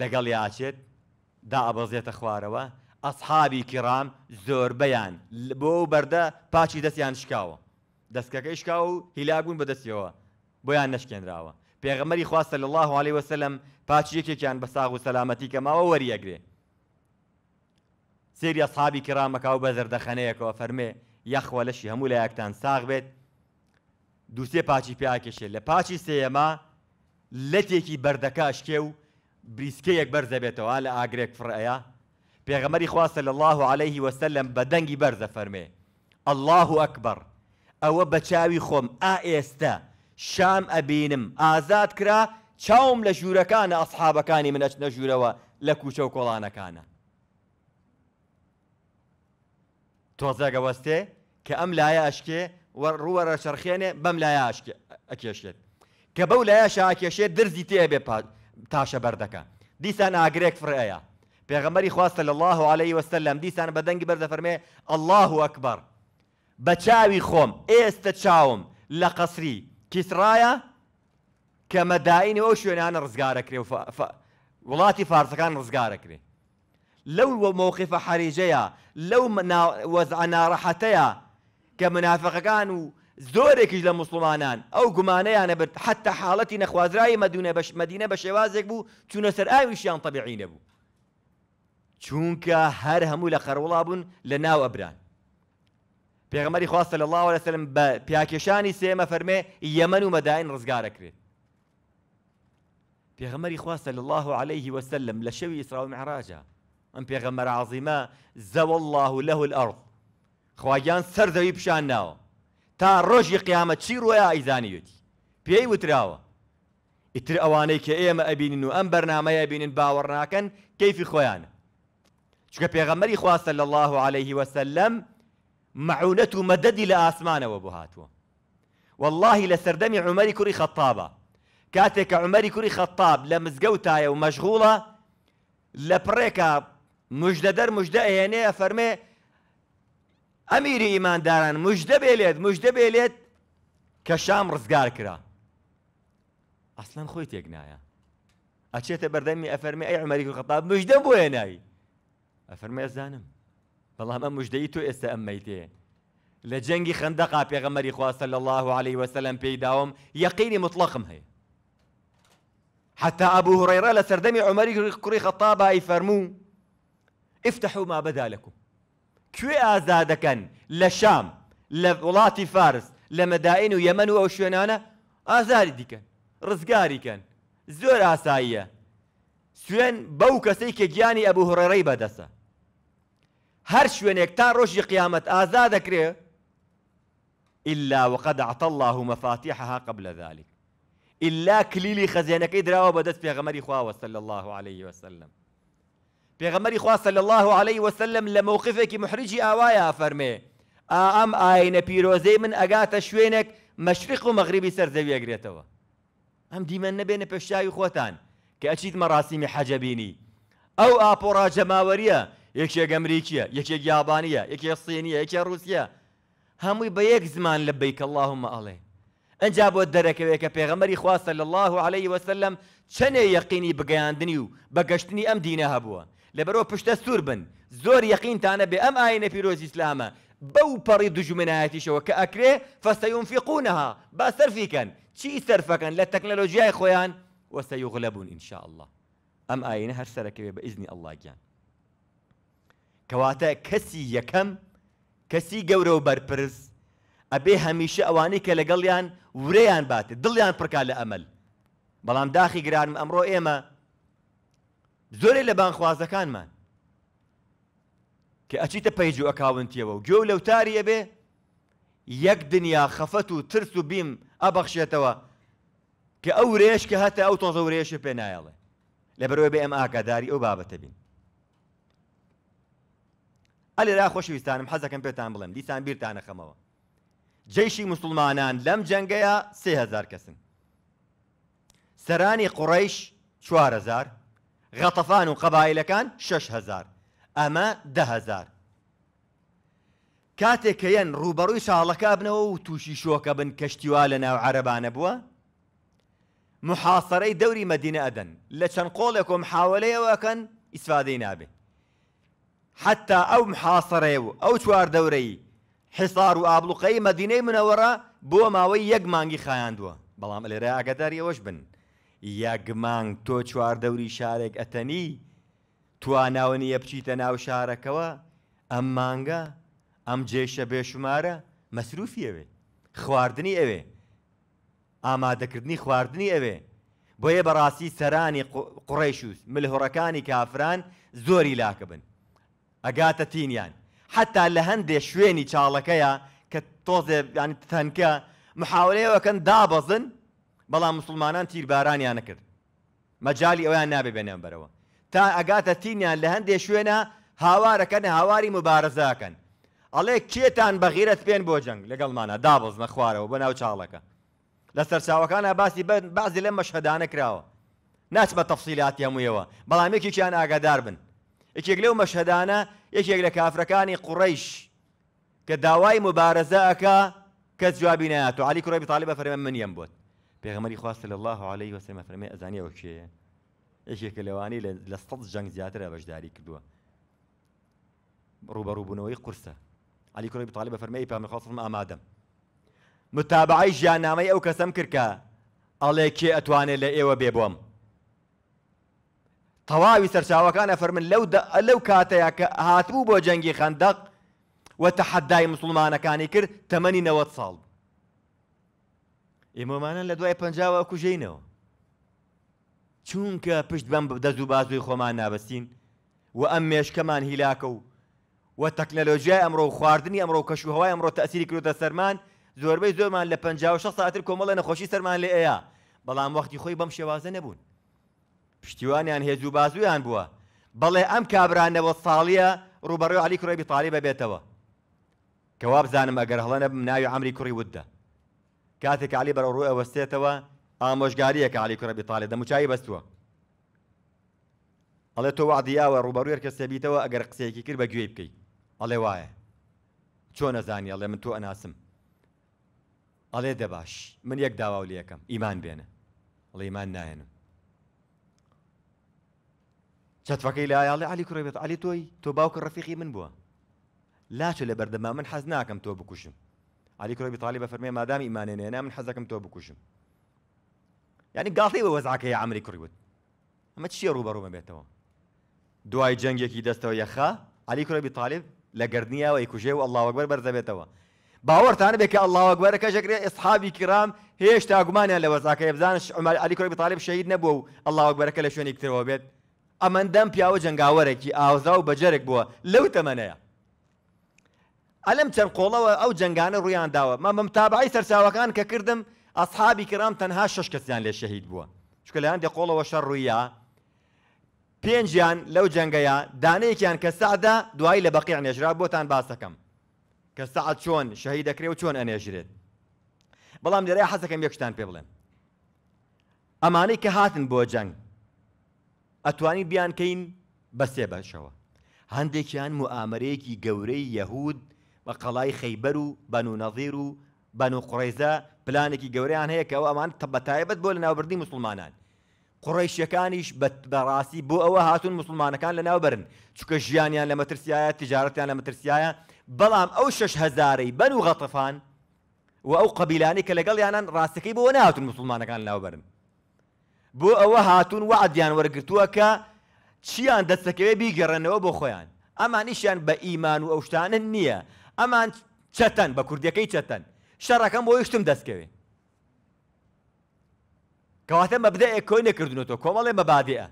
لەگەڵ یاچێت دا ئەبەزێتە خوارەوە ئەسحابی کرام زۆربەیان بۆ بەردە پاچی دەستیان شکاوە دەستکەکەی شکاو و هیلابوون بەدەستیەوە بۆیان نشکێنراوە پێغەمەری خواستە لە الله عليه وسلم پاچی یەکێکیان بە ساغ و سەلامەتی کەماوە وەریەگرێ سێری ئەصحابی کرامەکە و بە زەردەخەنەیەکەوە فەرمێ یەخوە لەشی هەموو لە یەکتان ساغ بێت دووسێ پاچی پێیاکێشێت لە پاچی سێەما لەتێکی بەردەکاشکێ و بریسکەیەک بەرزەبێتەوە لە ئاگرێک فڕەیە پێغەمەری خواستە لە الله عليه وسلم بە دەنگی بەرزە فەرمێ الله ئەکبەر ئەوە بە چاوی خۆم ئا ئێستا شام ئەبینم ئازاد کرا چاوم لە ژوورەکانە ئەسحابەکانی منەچ نەژوورەوە لە کوچە و کۆڵانەکانە. تۆزەگەوەستێ کە ئەم لایە ئەشکێ ڕووە ڕەچەرخێنێ بەم لایە ئەکێشێت. کە بەو لایە شاکێشێت درزی تێ بێ تاشە بەردەکە. دیسان ئاگرێک فرەیە. پێغەمەری خواستە لە الله و عليهەی وەسلم دیسان بە دەنگی بەردە فەرمێ الله و ئەکبەر. بە چاوی خۆم ئێستە چاوم لە قەسری کیسڕایە کە مەداینی ئەو شوێنانە ڕزگارەکرێ و وڵاتی فارسەکان ڕزگارەکرێ لەو مۆخیفە حەریجەیە لەو وەزعەناڕەحەتەیە کە منافقەکان و زۆرێکیش لە مسلمانان ئەو گومانەیانە برد حتا حاڵەتی نەخوازرایی مەدونە بەش مدینە بە شێوازێک بوو چونە سەر ئاویشیان تەبیعینە بوو چونکە هەر هەموو لە خەروڵا بوون لە ناو ئەبران پیغمبری خواص صلی الله علیه لەسلم بە پیاکێشانی سێمە فرمه یمن و مدائن مەداین ڕزگارەکرێت پیغمبری خواص صلی الله علیه و سلم لشوی اسراء و معراج ام پیغمبر عظیما زو الله له الأرض خواجان سر سەردەوی پیشان ناوە تا ڕۆژی قیامت چی رو ڕۆیە ئایزانیوتی پێی وتراوە ئیتر ئەوانەی کە ئێمە ئەبینن و ئەم بەرنمەیە بینن باوەڕ ناکەن کەیفی خویان چکه پیغمبری خواص صلی الله علیه و سلم معونته مدد إلى لە وبهاته والله لسردمي عمر كري خطابة كاتك کوری كري خطاب عمەری ومشغولة خەتاب لە مزگەوتایە و مەشغوڵە لە پڕێکە مژدەدەر مژدە ئەهێنەیە فەرمێ ئەمیری ئیمانداران مژدە بێلێت مژدە بێلێت اصلا خويت يا کرا اشيت بردمي افرمي اي عمر كري خطاب ئەی عمەری افرمي خەتاب زانم بەڵام ئەم مجديتو إس أم ئەممەیتێ لجنجي جەنگی خندەقا پێغەمەری صلى الله عليه وسلم بيداوم يقيني مطلقم هي حتى أبو هريرة لسردمي عمر كري خطابة يفرمو افتحوا ما بدا لكم كوي أزادكا لشام لولاتي فارس لمدائن ويمن أو شوينانا ئازاری دیکەن ڕزگاریکەن زۆر ئاساییە سوێن بەو کەسەی کە گیانی ئەبوو هڕێڕەی هر شوێنێک تا ڕۆژی قیامەت آزادة دەکرێ إلا وقد أعطى الله مفاتيحها قبل ذلك إلا كليلي خزينك إدراوة بدت في غمري خواه صلى الله عليه وسلم في غمري خواه صلى الله عليه وسلم لموقفك محرجي آوايا فرمي آم ئاینە بيروزي من أغاتا شوينك مشرق و سرزوية قريتوا أم ديما نبين بشاي پێشاوی خۆتان کە حجبيني أو آبورا جماورية یەکێک ئەمریکیە یەکێک یابانە یەکێ سینیە یەکێ رووسیا هەمووی بە یەک زمان لە بیکەلهمە ئەڵێ ئەجا بۆ دەرەکەوێت کە پێغەمەری خواستە لە الله عليه وسلم چەنێ یەقینی بگەیاندنی و بەگەشتنی ئەم دینە هەبووە لەبەرەوە پشتە سوور بن زۆر یەقینتانە بێ ئەم ئاینە پیرۆزی ئسلامە بەو پەڕی دژمنایەتیشەوە کە ئەکرێ فەستەیونفیقونەها با سەرفیکەن چی سەرفەکەن لە تەکنەلۆژیای خۆیان وەسەیغلەبوون ئینشاء الله ئەم ئاینە هەر سەرەکەوێ بە ئیزنی ئەللاگیان کەواتە کەسی یەکەم کەسی گەورە و بەرپرس ئەبێ هەمیشە ئەوانەی کە لەگەڵیان ورەیان باتێت دڵیان پڕکا لە ئەمەل بەڵام داخی گرانم ئەمڕۆ ئێمە زۆرێ لە بانخوازەکانمان کە ئەچیتە پەیج و ئەکاونتیەوە و گوێ و لەوتاری ئەبێ یەک دنیا خەفەت و ترس و بیم ئەبەخشێتەوە کە ئەو ڕێش کە هەتە ئەو تۆزە ڕێشە پێنایەڵێ لەبەرەوە بێ ئەم ئاکاداری ئەو بابەتە بین ئەلێرا خۆشویستانم حەزەکەم پێتان بڵێم دیسان بیرتانە خەمەوە جیشی مسلمانان لەم جەنگەیە سهزار کەسن سەرانی قوڕیش 4هزار غەتەفان و قەبایلەکان 6هزار ئەمە دههزار کاتێک کەەن ڕوبەڕووی شاڵەکە بنەوە و تووشی شۆکە بن کەشتیوا لە ناو عەربانە بووە محاصرەی دەوری مەدینە ئەدەن لە چەند قۆڵێکۆ محاولەیەوەکەن ئیسفادەی نابێت حتا ئەو محاصرێ و ئەو چواردەورەی حسار و ئابلوقەی مەدینەی منەوەرە بۆ ماوەی یەک مانگی خایاندووە بەڵام لێرە ئاگداری ئەوەش بن یەک مانگ تۆ چواردەوری شارێک ئەتەنی تواناوەنی یە بچیتە ناو شارەکەوە ئەم مانگە ئەم جێشە بێشمارە مەسروفی ئەوێ خواردنی ئەوێ ئامادەکردنی خواردنی ئەوێ بۆیە بەڕاستی سەرانی قڕێش و ملهۆڕەکانی کافران زۆری لاکە بن ئەگاتە تینیان حتا لە هەندێک شوێنی چاڵەکەیە کە تۆزێ تەنکە محاولەیەوەکەن دابەزن بەڵام مسلمانان تیربارانیان نەکرد مەجای ئەویان نابێ بێنێن بەرەوە تا ئەگاتە تینیان لە هەندێک شوێنە هاوارەکەن هاواری مبارەزاکەن ئەڵێ کێتان بەغیرت پێێن بۆ جنگ لەگەڵمانە دابزنە خوارەوە بە ناو چاڵەکە لە سەرچاوەکانە باسی بازی لە مەشهدانە کراوە ناچ بە تەفسیلاتی هەموویەوە بەڵامێکیان ئاگادار بن یەکێک لەو مەشهدانە یەکێک لە کافرەکانی قوڕیش کە داوای مبارەزە ئەکا کەس جوابی ناتۆ علی کوڕی تاالبە فەرمە منیم بۆت پێغمەری خواست لە الله عليه وسمە فەرمێ ئەزانیەوە کێە یەکێکە لەوانی لە سەد جەنگ زیاترە بەشداری کردووە ڕوبەڕووبوونەوەی قورسە علی کوڕی تاالبە فەرمەی پامەخواستم ئامادەم متابعی ژیانامەی ئەو کەسم کردکە ئەڵێ کێ ئەتوانێت لە ئێوە بێ بۆم تەواوی سەرچاوەکانە فەرمن لەو لەو کاتەیە کە هاتبوو بۆ جەنگی خندق وەتە حەدای مسلمانەکانی کرد تەمەنی نەوە ساڵ ئێمەمانە لە دوای پەنجاوە کوژینەوە چونکە پشت بەم دەز و بازوی خۆمان نابەستین و ئەم مێشکەمان هیلاکە و و تەکنەلۆژیای ئەمڕۆ خواردنی ئەمڕۆ کەشوهوای ئەمڕۆ تەسیری کردە سەرمان زۆربەی زۆرمان لە 56 ساعتر کۆمەڵە نەخۆشی سەرمان لێ ئەیە بەڵام وەختی خۆی بەم شێوازە نەبوون پشتیوانیان هێز و بازویان بووە بەڵێ ئەم کابرانەوە ساڵیە ڕوبەڕێ علی کوڕی بتاالی بەبێتەوە کەوا بزانم ئەگەر هەڵەنە بم ناوی ئەمری کوڕی وددا کاتێک علی بەرە ڕوو ئەوەستێتەوە ئامۆژگاریەکە علی کوڕە بتاالی دەموچایی بەستووە ئەڵێ تۆ وعدیاوە ڕوبەڕوێر کەس دەبیتەوە ئەگەر قسێکی کرد بە گوێ بکەیت ئەڵێ وایە چۆن نەزانی ئەڵێ من تۆ ئەناسم ئەڵێ دەباش من یەک داوا لەکەم ئیمان بێنە ئەڵێ ئیمان نایەنم چەتفەکەی لایاڵی علی کوڕی بێت علی تۆی تو باوکە ڕفیقی من بووە يعني لاچە لە بەردەما من حەز ناکەم تۆ بکوشم علی کوڕی تاالی بە فەرمی مادامی ئیمانێنێ من حەزەکەم تۆ بکوشم یعنی گاڵی بە وەزعکەی ئامری کوڕیوت ئەمە چیە ڕوبەڕومە بێتەوە دوای جەنگێکی دەستەوە یەخا علی کوڕی تاالب لە گردنیاوە کوژێ و ئەللاوەگوەر بەرزەبێتەوە باوەڕتانە الله کە ئەللاوەگوەرەکە ژەکرێ ئسحابی کرام هێشتا گومانیان لە وەزاکە بزانش علی کوڕی تاالب شەید نەبوو و ئەللاوەگوەرەکە لە شوێنی کتەوە بێت ئەمەندەم پیاوە جنگاوەرێکی ئاوزا و بەجەرێک بووە لەو تەمەنەیە ئەلم چەند قۆڵەوە ئەو جنگانە ڕویان داوە مەمەم تابعی سەرچاوەکان کە کردم ئەسحابی کرام تەنها شش کەسیان لێ شەهید بووە چکە لەیان دێ قۆڵەوە شەڕ ڕوویە پێنجیان لەو جەنگەیە دانەیەکیان کە سعدا دوایی لە بەقیع نێژرا بۆتان باسەکەم کە سعات چۆن شەهید دەکرێ و چۆن ئەنێژرێت بەڵام لێرەی حەزەکەم یەکشتان پێ بڵێن ئەمانەی کە هاتن بۆ جەنگ ئەتوانی بیانکەین بە سێبەشەوە هەندێکیان موامەرەیەکی گەورەی یەهود بە قەڵای خەیبەر و بەنونەظیر و بەن و قڕێزە پلانێکی گەوریان هەیە کەەوە ئەمان بەتایبەت بۆ لە ناوبردی مسلمانان قڕیشەکانیش بەڕاستی بۆ ئەوە هاتون مسلمانەکان لە ناوبرن چکە ژیانیان لە مەترسیایە تجارەتیان لە مەترسیایە بەڵام ئەو شش هزارەی بەن و غەتەفان و ئەو قبیلانی کە لەگەڵ یانان ڕاستەکەی بۆ ناوتون مسلمانەکان لەناوبرن بۆ ئەوە هاتوون وعدیان وەرگتووە کە چیان دەستەکەوێ بیگەڕێنەوە بۆ خۆیان ئەمانیشیان بە ئیمان و ئەوشتانن نییە ئەمان چەتەن بە کوردیەکەی چەتەن شەڕەکەم بۆ یشتم دەستکەوێ کەواتە مەبدە ئەکۆی نەکردنەوە کۆمەڵێ مەبادەیە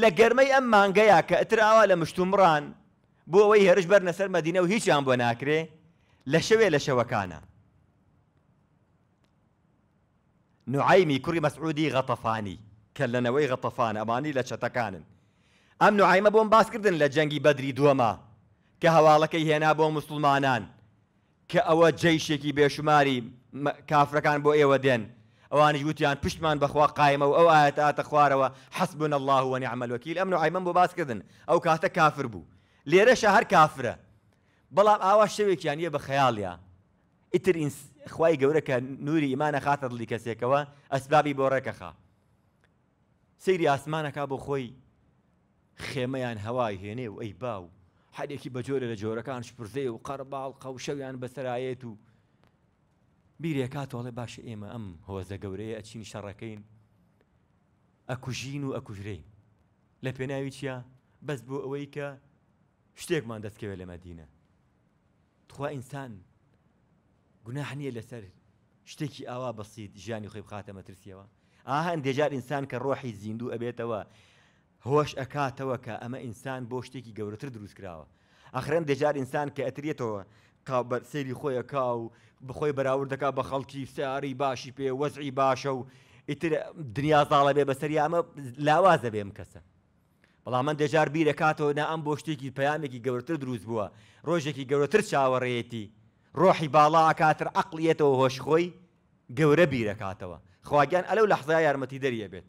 لە گەرمەی ئەم مانگەیە کە ئەتراوا لە مشتومڕان بۆ ئەوەی هێرش بەر نەسەر مەدینە و هیچیان بۆ ناکرێ لە شەوێ لە شەوەکانە نوعایمی کوڕی مەسعودی غەتەفانی کە لەنەوەی غەتەفان ئەمانی لە چەتەکانن ئەم نوعایمە بۆم باسکردن لە جەنگی بەدری دووەمە کە هەواڵەکەی هێنا بۆ مسلمانان کە ئەوە جەیشێکی بێشماری کافرەکان بۆ ئێوە دێن ئەوانی گوتیان پشتمان بەخوا قایمە و ئەو ئاەت ئاتە خوارەوە حەسبن الله و نعملوەکیل ئەم نوعایمەم بۆ باسکردن ئەو کاتە کافر بوو لێرەشە هەر کافرە بەڵام ئاوا شەوێکیان یە بە خەیاڵە ئیتر خی گەورە کە نووری ئیمانە خاتە دڵی کەسێکەوە ئەسبابی بۆ ڕێکەخا سەیری ئاسمانەکە بۆ خۆی خێمەیان هەوای هێنێ و ئەی باو حدێکی بەجۆرە لە جۆرەکان شپرزێ و قەرباڵ قەوشەویان بەسەرایەت و بیرێکاتۆڵێ باشە ئێمە ئەم هۆزە گەورەیە ئەچین شەڕەکەین ئەکوژین و ئەکوژرێ لە پێناوی چیە بەس بۆ ئەوەی کە شتێکمان دەستکەوێت لەمە دینە. خوا ئینسان گوناح نییە لەسەر شتێکی ئاوا بەسیید ژیانی خۆی بخاتە مەترسیەوە ئاهان دێجار ئینسان کە ڕۆحی زیندوو ئەبێتەوە هۆش ئەکاتەوە کە ئەمە ئینسان بۆ شتێکی گەورەتر دروست کراوە ئەخرن دێجار ئینسان کە ئەترێتەوە سێری خۆیەکا و بخۆی بەراوردەکە بە خەڵکی سیاری باشی پێ وەزعی باشە و ئیتر دنیا ساڵە بێ بەسەری ئەمە لاوازە بێم کەسە بەڵام من دێجار بیرەکاتەوە نا ئەم بۆ شتێکی پەیامێکی گەورەتر دروست بووە ڕۆژێکی گەورەتر چاوەڕێتی ڕۆحی باڵا ئاکاتر عقلەتەوە هۆشخۆی گەورە بیرەکاتەوە خواگیان ئەلەو لەحزا یارمەتی دەریە بێت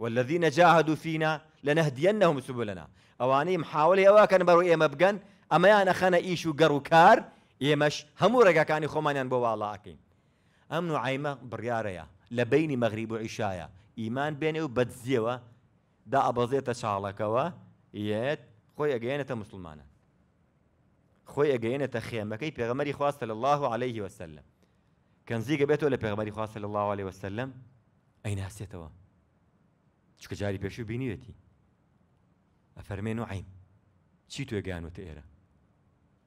والذین جاهدوا فینا لنهدينهم سبلنا ئەوانەی محاولی ئەوە کەن بەڕوو ئێمە بگەن ئەمەیان نەخەنە ئیش و گەڕ و کار ئێمەش هەموو ڕێگەکانی خۆمانیان بۆ واڵاکەین ئەم و عیمە بڕیارەیە لە بینی مەغریب و عیشایە ئیمان بێنێ و بەدزیەوە دا ئەبەزێتە چاڵەکەەوە یەت خۆی ئەگەێنێتە مسلمانە خوي اجينا خۆی ما خێمەکەی پێغەمەری خواص صلى الله عليه وسلم كان کەنزیگە بێتەوە ولا پێغمەری خواص صلى الله عليه وسلم ئەی ناسێتەوە چکە جاری بيشو بنيتي افرمي و عیم تو توێگەیانوتە ئێرە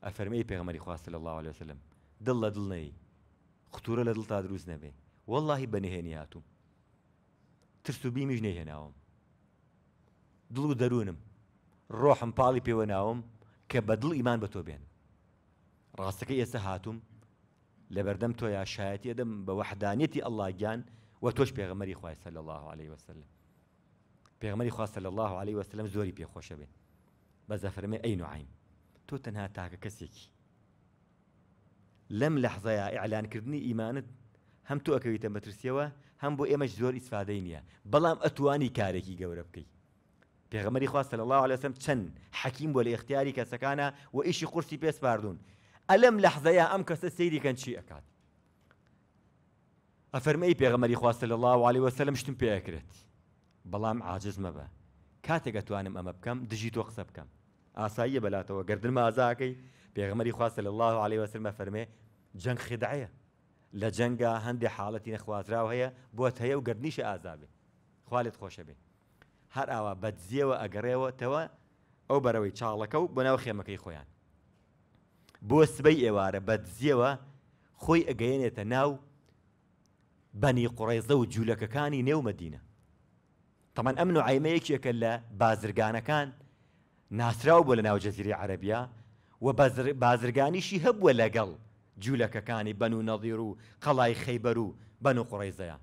افرمي پێغمەری إيه خواص صلى الله عليه وسلم دڵ دلني إيه. خطورة لدل تادروز نبي والله تا دروست ترسو بي بەنهێنی هاتووم دلو درونم روحم نەهێناوم دڵ و دەروونم ڕۆحم ناوم کە بە دڵ ئیمان ڕاستەکە ئێستا هاتووم لە بەردەم تۆ یا شایەتی ئەدەم بە وەحدانیەتی ئەللاگیان و تۆش پێغەمەری خوای سەل الله عليه وسلم پێغمەری خواستە لە الله عليه وسلم زۆری پێخۆشە بێ بە زەفرمێ ئەین و عیم تۆ تەنها تاکە کەسێکی لەم لەحزەیە ئیعلانکردنی ئیمانت هەم تۆ ئەەکەویتە مەترسیەوە هەم بۆ ئێمەش زۆر ئیسفادەی نییە بەڵام ئەتوانی کارێکی گەورە بکەیت پێغمەری خواستە لە الله عليه وسلم چەند حەکیم بۆ لە اختیاری کەسەکانە و ئیشی قورسی پێسپاردون ئەلم لەحزەیە ئەم کەسە سەیریکەن چی ئەکات ئەفەرمەی پێغەمەری خواستە لە الله عليه وسلم شتم پێەکرێت بەڵام عاجز مەبە کاتێک ئەتوانم ئەمە بکەم دژی تۆ قسە بکەم ئاساییە بەلاتەوە گردن ئازاکەی پێغەمەری خواستە لە الله عليه وسلمە فەرمێ جەنگ خدعەیە لە جەنگە هەندێک حاڵەتی نەخوازراو هەیە بۆت هەیە و گردنیشە ئازابێ خوالت خۆشە بێ هەر ئاوا بەدزیەوە ئەگەڕێەوە تەوە ئەو بەرەوەی چاڵەکە و بۆ ناو خێمەکەی خۆیان بۆ سبەی ئێوارە بەدزیەوە خۆی ئەگەیەنێتە ناو بەنی قوڕێزە و جوولەکەکانی نێومەدینە تەمەەن ئەم و عیمەیەکێکە لە بازرگانەکان ناسرااو بۆ لە ناو جەزیری عەربیا و بازرگانیشی هەبووە لەگەڵ جوولەکەکانی بەن و نەظیر و قەڵای خەیبەر و بەن و قوڕێزەیە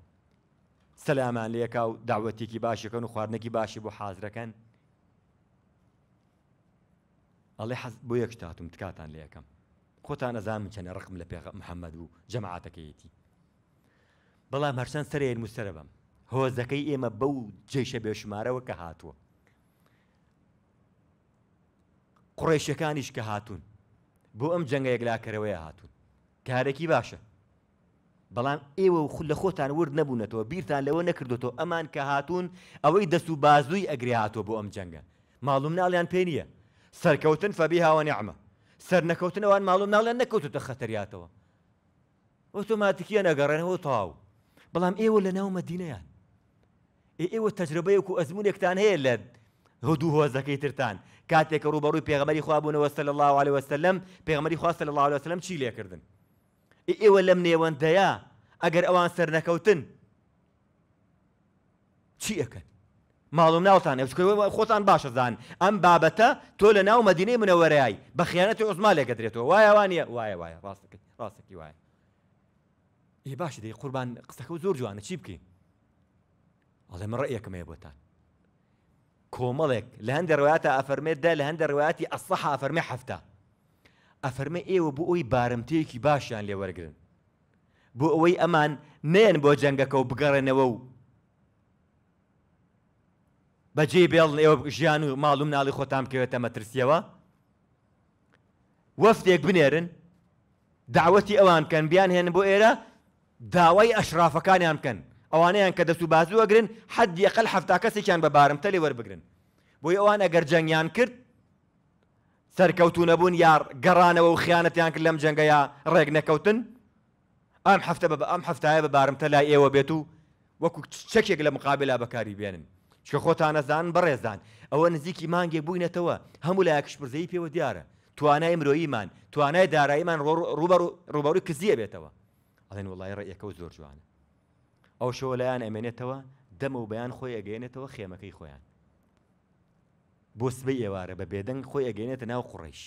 سەلامان لەکە و داوەتێکی باشەکەن و خواردنەکی باشی بۆ حازرەکەن ئەڵێ بۆ یەک تاتم تکاتان لە یەکەم خۆتان ئەزان چەنە ڕقم لە پێغ محەممەد و جەماعاتەکەیەتی بەڵام هەرچەند سەر موسرە بم هۆزەکەی ئێمە بەو جێشە بێشمارەوە کە هاتووە قڕێشەکانیش کە هاتوون بۆ ئەم جەنگە یەکلاکەرەوەی هاتوون کارێکی باشە بەڵام ئێوە خود لە خۆتان ورد نەبوونەتەوە بیرتان لەوە نەکردوەوە ئەمان کە هاتوون ئەوەی دەست و بازووی ئەگری هاتووە بۆ ئەم جەنگە ماڵوم ناڵیان پێ نییە سەرکەوتن فەبی هاوە نیعممە سەر نەکەوتن ئەوان ماڵوم ناڵێن نەکەوتتە خەتەریاتەوە ئۆتۆماتیکیە نەگەڕێنەوە تاو بەڵام ئێوە لە ناو مەدینەیان ئێوە تەجربەیەک و ئەزمونێکتان هەیە لە هەدوو هۆزەکەی ترتان کاتێکە ڕوبەڕووی پێغمەری خوابوونەوە سە لە الله عليه وسلم پێغمەری خواستە لە الله عليه وسلم چی لێکردن ئێوە لەم نێوەندەیە ئەگەر ئەوان سەر نەکەوتن چی ئەەکەن ماڵوم ناوتان خۆتان باشەزان ئەم بابەتە تۆ لە ناو مەدینەی منەوەرایی بە خیانەتی عزما لێگەدرێتەوە وایە وانە وایە وایە ڕاستەکە ڕاستێکی وایە ی باشی دەی قوربان قسەکە و زۆر جوانە چی بکەین ئەڵێ من ڕێیەکەم هەیە بۆتان کۆمەڵێک لە هەندە ڕواتە ئەفەرمێدا لە هەندە ڕواتی ئەسەح ئەفەرمێ هەفتە ئەفەرمە ئێوە بۆ ئەوی بارمتەیەکی باشیان لێوەرگن بۆ ئەوەی ئەمان نێن بۆ جەنگەکە و بگەڕێنەوە و بەجێ بێڵ ئێوە ژیان و ماڵوم ناڵی خۆتان بکەوێتە مەترسیەوە وەفتێک بنێرن داوەتی ئەوان کەن بیان هێن بۆ ئێرە داوای ئەشرافەکانیان بکەن ئەوانیان کە دەست و بازوو ئەگرن حد یەقل هەفتا کەسێکیان بە بارم تەلی وەربگرن بۆی ئەوان ئەگەر جەنگیان کرد سەرکەوتو نەبوون یار گەڕانەوە و خیانەتیان کرد لەم جەنگەیە ڕێک نەکەوتن ئەم هەفتە ئەم هەفتایە بە بارم تەلای ئێوە بێت و وەکو چەکێک لە مقابلە بەکاری بێنن چکە خۆتانەزان بەڕێزان ئەوە نزیکی مانگێ بووینەتەوە هەموو لە یاکشپرزەی پێوە دیارە توانای مرۆییمان توانای داراییمان ڕوبەڕوی کزیە بێتەوە ئەڵێن وڵای ڕێیەکەەوە زۆر جوانە ئەو شەوە لایەن ئەمێنێتەوە دەمە و بەیان خۆی ئەگەێنێتەوە خێمەکەی خۆیان بۆ سبەی ئێوارە بە بێدەنگ خۆی ئەگەێنێتە ناو قڕیش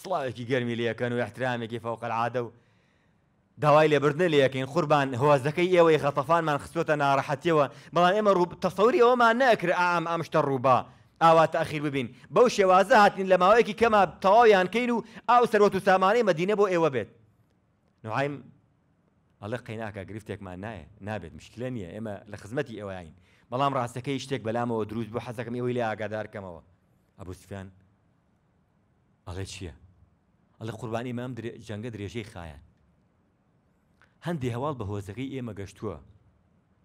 سڵاوێکی گەرمی لەکەن و احترامێکی فەوقەعادە و داوای لێبرنە لە یەکەین قوربان هۆزەکەی ئێوەی خەتەفانمان خستوتە ناڕەحەتیەوە بەڵام ئێمە تەسەوری ئەوەمان نەکر ئام ئەم شتە ڕووبا ئاوا تاخیر ببین بەو شێوازە هاتین لە ماوەیەکی کەما تەواویان کەین و ئاو سەرۆت و سامانەی مەدینە بۆ ئێوە بێت نوعایم ئەڵە قەیناکە گرفتێکمان نایە نابێت مشکلە نییە ئێمە لە خزمەتی ئێوەیین بەڵام ڕاستەکەی شتێک بەلامەوە دروست بۆ حەزەکەم ئەوی لە ئاگادارکەمەوە ئەبوسفیان ئەڵێ چییە؟ ئەڵە قوربانی مام جەنگە درێژەی خایان هەندی هەواڵ بە هۆزەکەی ئێمە گەشتووە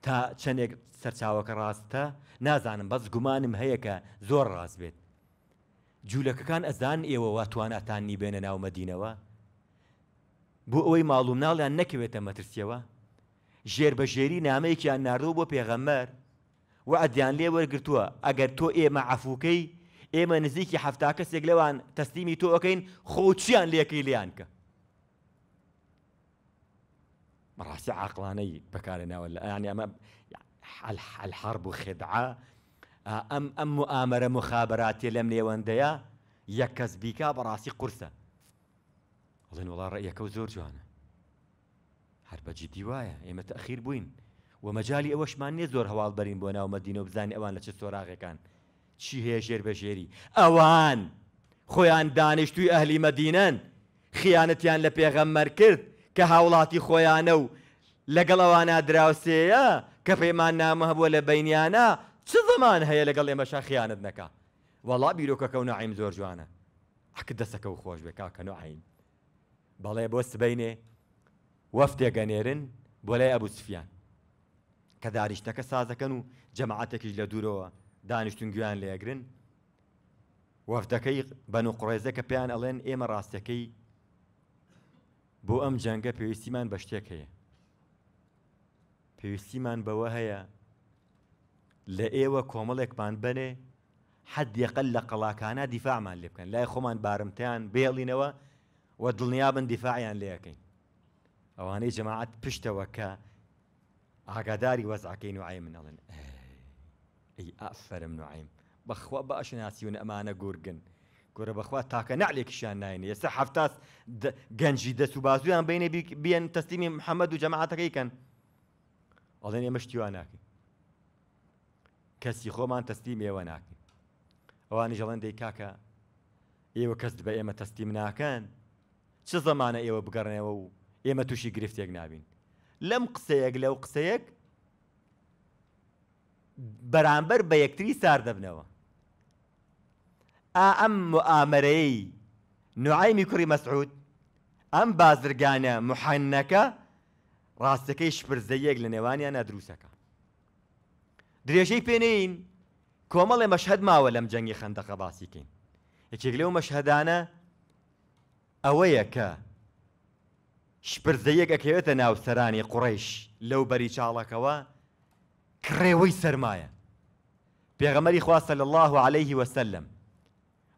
تا چەندێک سەرچاوەکە ڕاستە نازانم بەس گومانم هەیە کە زۆر ڕاست بێت جوولەکەکان ئەزان ئێوە واتواناتانی بێنە ناو مەدینەوە بۆ ئەوەی ماڵوم ناڵیان نەکەوێتە مەترسیەوە ژێربەژێری نامەیەکیان ناردۆ بۆ پێغەمەر و ئەدیان لێ وەرگتووە ئەگەر تۆ ئێمە عفوکەی ئێمە نزیکی هەفتا کەسێک لەوان تەستیمی تۆ ئەەکەین خۆچیان لێەکەی لیان کە ما عقلاني بكارنا ولا يعني اما الحرب خدعه آه، ام ام مؤامره مخابرات لم وانديا يكز بيكا براسي قرصه اظن والله رايك وزور جوانا حرب جدي وايا اما تاخير بوين ومجالي اوش ما نزور هوال برين بونا ومدينه بزاني اوان لتش سوراغي كان شي هي جير بجيري اوان خويا دانشتوي اهلي مدينان خيانتي ان لبيغمر كرت کە هاوڵاتی خۆیانە و لەگەڵ ئەوانە دراوسەیە کە پەیمان نامە هەبووە لە بینیانە چ زمان هەیە لەگەڵ ئێمەشا خیانت نەکە وەڵا بیرۆکەکە و نعیم زۆر جوانە حکە دەسەکە و خۆش بێ کاکەن و عین بەڵێ بۆ سبینێ وەفتێگەنێرن بۆ لای ئەبوو سفیان کە داریشتەکە سازەکەن و جەماعاتێکیش لە دوورەوە دانیشتون گویان لێگرن وەفتەکەی بەن و قڕێزەکە پێیان ئەڵێن ئێمە ڕاستەکەی بۆ ئەم جەنگە پێویستیمان بە شتێک هەیە پێویستیمان بەوە هەیە لە ئێوە کۆمەڵێکمان بنێ حد یەقل لە قەڵاکانە دیفاعمان لێ بکەن لای خۆمان بارمتیان بێڵینەوە و دڵنیا بن دیفاعیان لێەکەین ئەوانەی جەماعەت پشتەوە کە ئاگاداری وەزعکەین و عی منەڵن ئەی ئافەرم نوعیم بەخوا باشناسی و ئەمانە گورگن گۆرە بەخوا تاکە نعلێکیشان ناینە ئێستا هەفتاس گەنجی دەست و بازویان بینێ بیان تەستیمی محەممەد و جەماعاتەکەیکەن ئەڵێن ئێمە شتیوان ناکەین کەسی خۆمان تەستیم ئێوە ناکەین ئەوانی ژەڵندەی کاکە ئێوە کەس بە ئێمە تەستیم ناکەن چ زەمانە ئێوە بگەڕنەوە و ئێمە تووشی گرفتێک نابین لەم قسەیەک لەو قسەیەک بەرامبەر بە یەکتری سار دەبنەوە ئەم ئامەرەی نوعایمی کوڕی مەسعود ئەم بازرگانە محەنەکە ڕاستەکەی شپرزەیەک لە نێوانیان نەدرووسەکە درێژەی پێنین کۆمەڵێ مەشهد ماوە لەم جەنگی خندەقە باسیکەین یەکێک لەو مەشهدانە ئەوەیە کە شپرزەیەک ئەکەوێتە ناوسەرانی قوڕیش لەو بەری چاڵەکەوە کڕێوەی سرمایە پێغەمەری خواستە لە الله عليه وسلم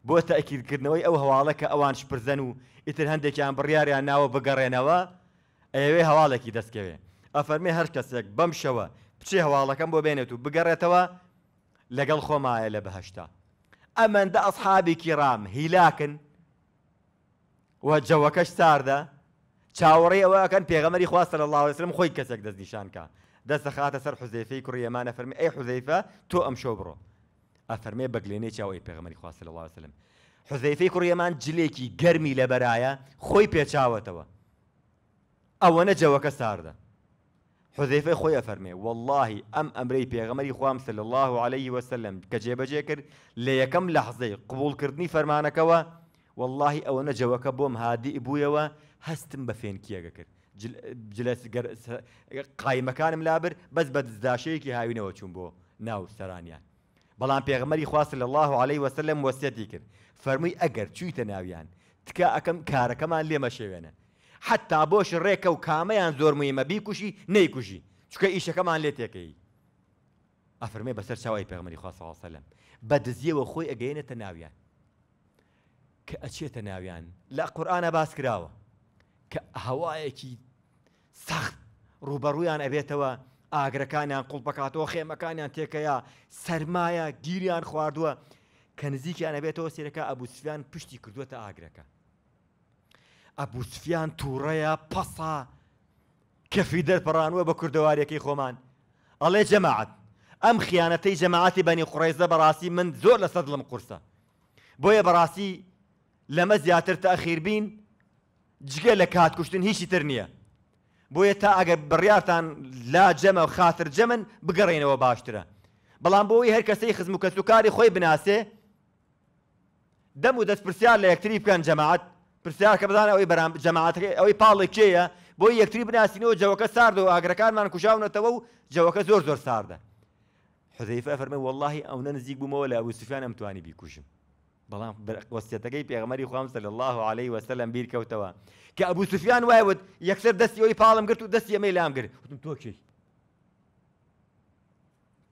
بۆ تاکیدکردنەوەی ئەو هەواڵە کە ئەوان شپرزەن و ئیتر هەندێکیان بڕیاریان ناوە بگەڕێنەوە ئەوێ هەواڵێکی دەستکەوێ ئەفەرمێ هەر کەسێک بەم شەوە بچێ هەواڵەکەم بۆ بێنێت و بگەڕێتەوە لەگەڵ خۆمایە لە بەهشتا ئەمەندە ئەسحابی کیڕام هیلاکن وە جەوەکەش ساردە چاوەڕێ ئەوەکەن پێغەمەری خواستە لە لاوەسرم خۆی کەسێک دەستنیشانکە دەستە خاتە سەر حوزەیفەی کوڕیەمانە فەرمی ئەی حوزەیفە تۆ ئەم شۆ بڕۆ ئەفەرمێ بەگلێنێ چاوەی پێغمەری خواستە لە وسلم حزەیفەی کوڕیەمان جلێکی گەرمی لە بەرایە خۆی پێچاوەتەوە ئەوەنە جەوەکە ساردە حزەیفەی خۆی ئەفەرمێ واللهی ئەم ئەمرەی پێغەمەری خوام سل الله عليه وسلم کە جێبەجێ کرد لە یەکەم لە حزەی قوبولکردنی فەرمانەکەوە واللهی ئەوەنە جەوەکە بۆم هادی بوویەوە هەستم بە فێنکیەگە کرد قایمەکانم لابر بەس بە دزداشەیەکی هاوینەوە چوون بۆ ناو سەرانیان بەڵام پێغمەری خواست لە الله عليه وسلم وەسیەتی کرد فەرمووی ئەگەر چویتە ناویان تکە ئەەکەم کارەکەمان لێمە شێوێنە حتا بۆش ڕێکە و کامەیان زۆر مویمە بیکوشی نەیکوژی چکە ئیشەکەمان لێ تێکەی ئەفرمێ بەسەر چاوای پێغمەری خواستسەلم بە دزیەوە خۆی ئەگەینەتە ناویان کە ئەچێتە ناویان لە قورآانە باس کراوە کە هەوایەکی سەخت ڕوبەڕوویان ئەبێتەوە ئاگرەکانیان قوڵ بکاتەوە خێمەکانیان تێکەیە سەرمایە گیریان خواردووە کە نزیکیان ئەبێتەوە سیرەکە ئەبوسفیان پشتی کردووەتە ئاگرەکە. ئەبوسفیان تووڕەیە پەسا کەفی دەرپەڕانوە بە کوردەوارەکەی خۆمان ئەڵێ جەماعات ئەم خیانەتەی جەماعاتی بەنی قڕێزە بەڕاستی من زۆر لە سەدڵم قورسە بۆیە بەڕاستی لەمە زیاتر تاخیر بین جگە لە کاتکوشتن هیچی تر نییە بۆیە تا ئەگەر بڕیاران لا جەمە و خاتر جەمن بگەڕێنەوە باشترە بەڵام بۆەوەی هەر کەسەی خزم و کەسوکاری خۆی بناسێ دەم و دەست پرسیار لە یەکتری بکەن جەماعات پرسیار کە بزانە ئەوەی بەرام جەماعات ئەوەی پاڵی کێیە بۆی یەکتری بناسینەوە جەوەکە سارد و ئاگرەکانمان کوشاونەتەوە و جەوەکە زۆر زۆر ساردە حزەیفە فەرمە واللهی ئەوە نزیک بوومەوە لە ئەوسوفیان ئەمتوانی بیکوژم بەڵام وەستەتەکەی پێغمەری خام سەر الله عليه وسلم بیر کەوتەوە کە ئەبوو سوفیان وایوت یەکسەر دەستی ئەوی پاڵم گرت و دەستی ئەمەی لام گرت وتم تۆکی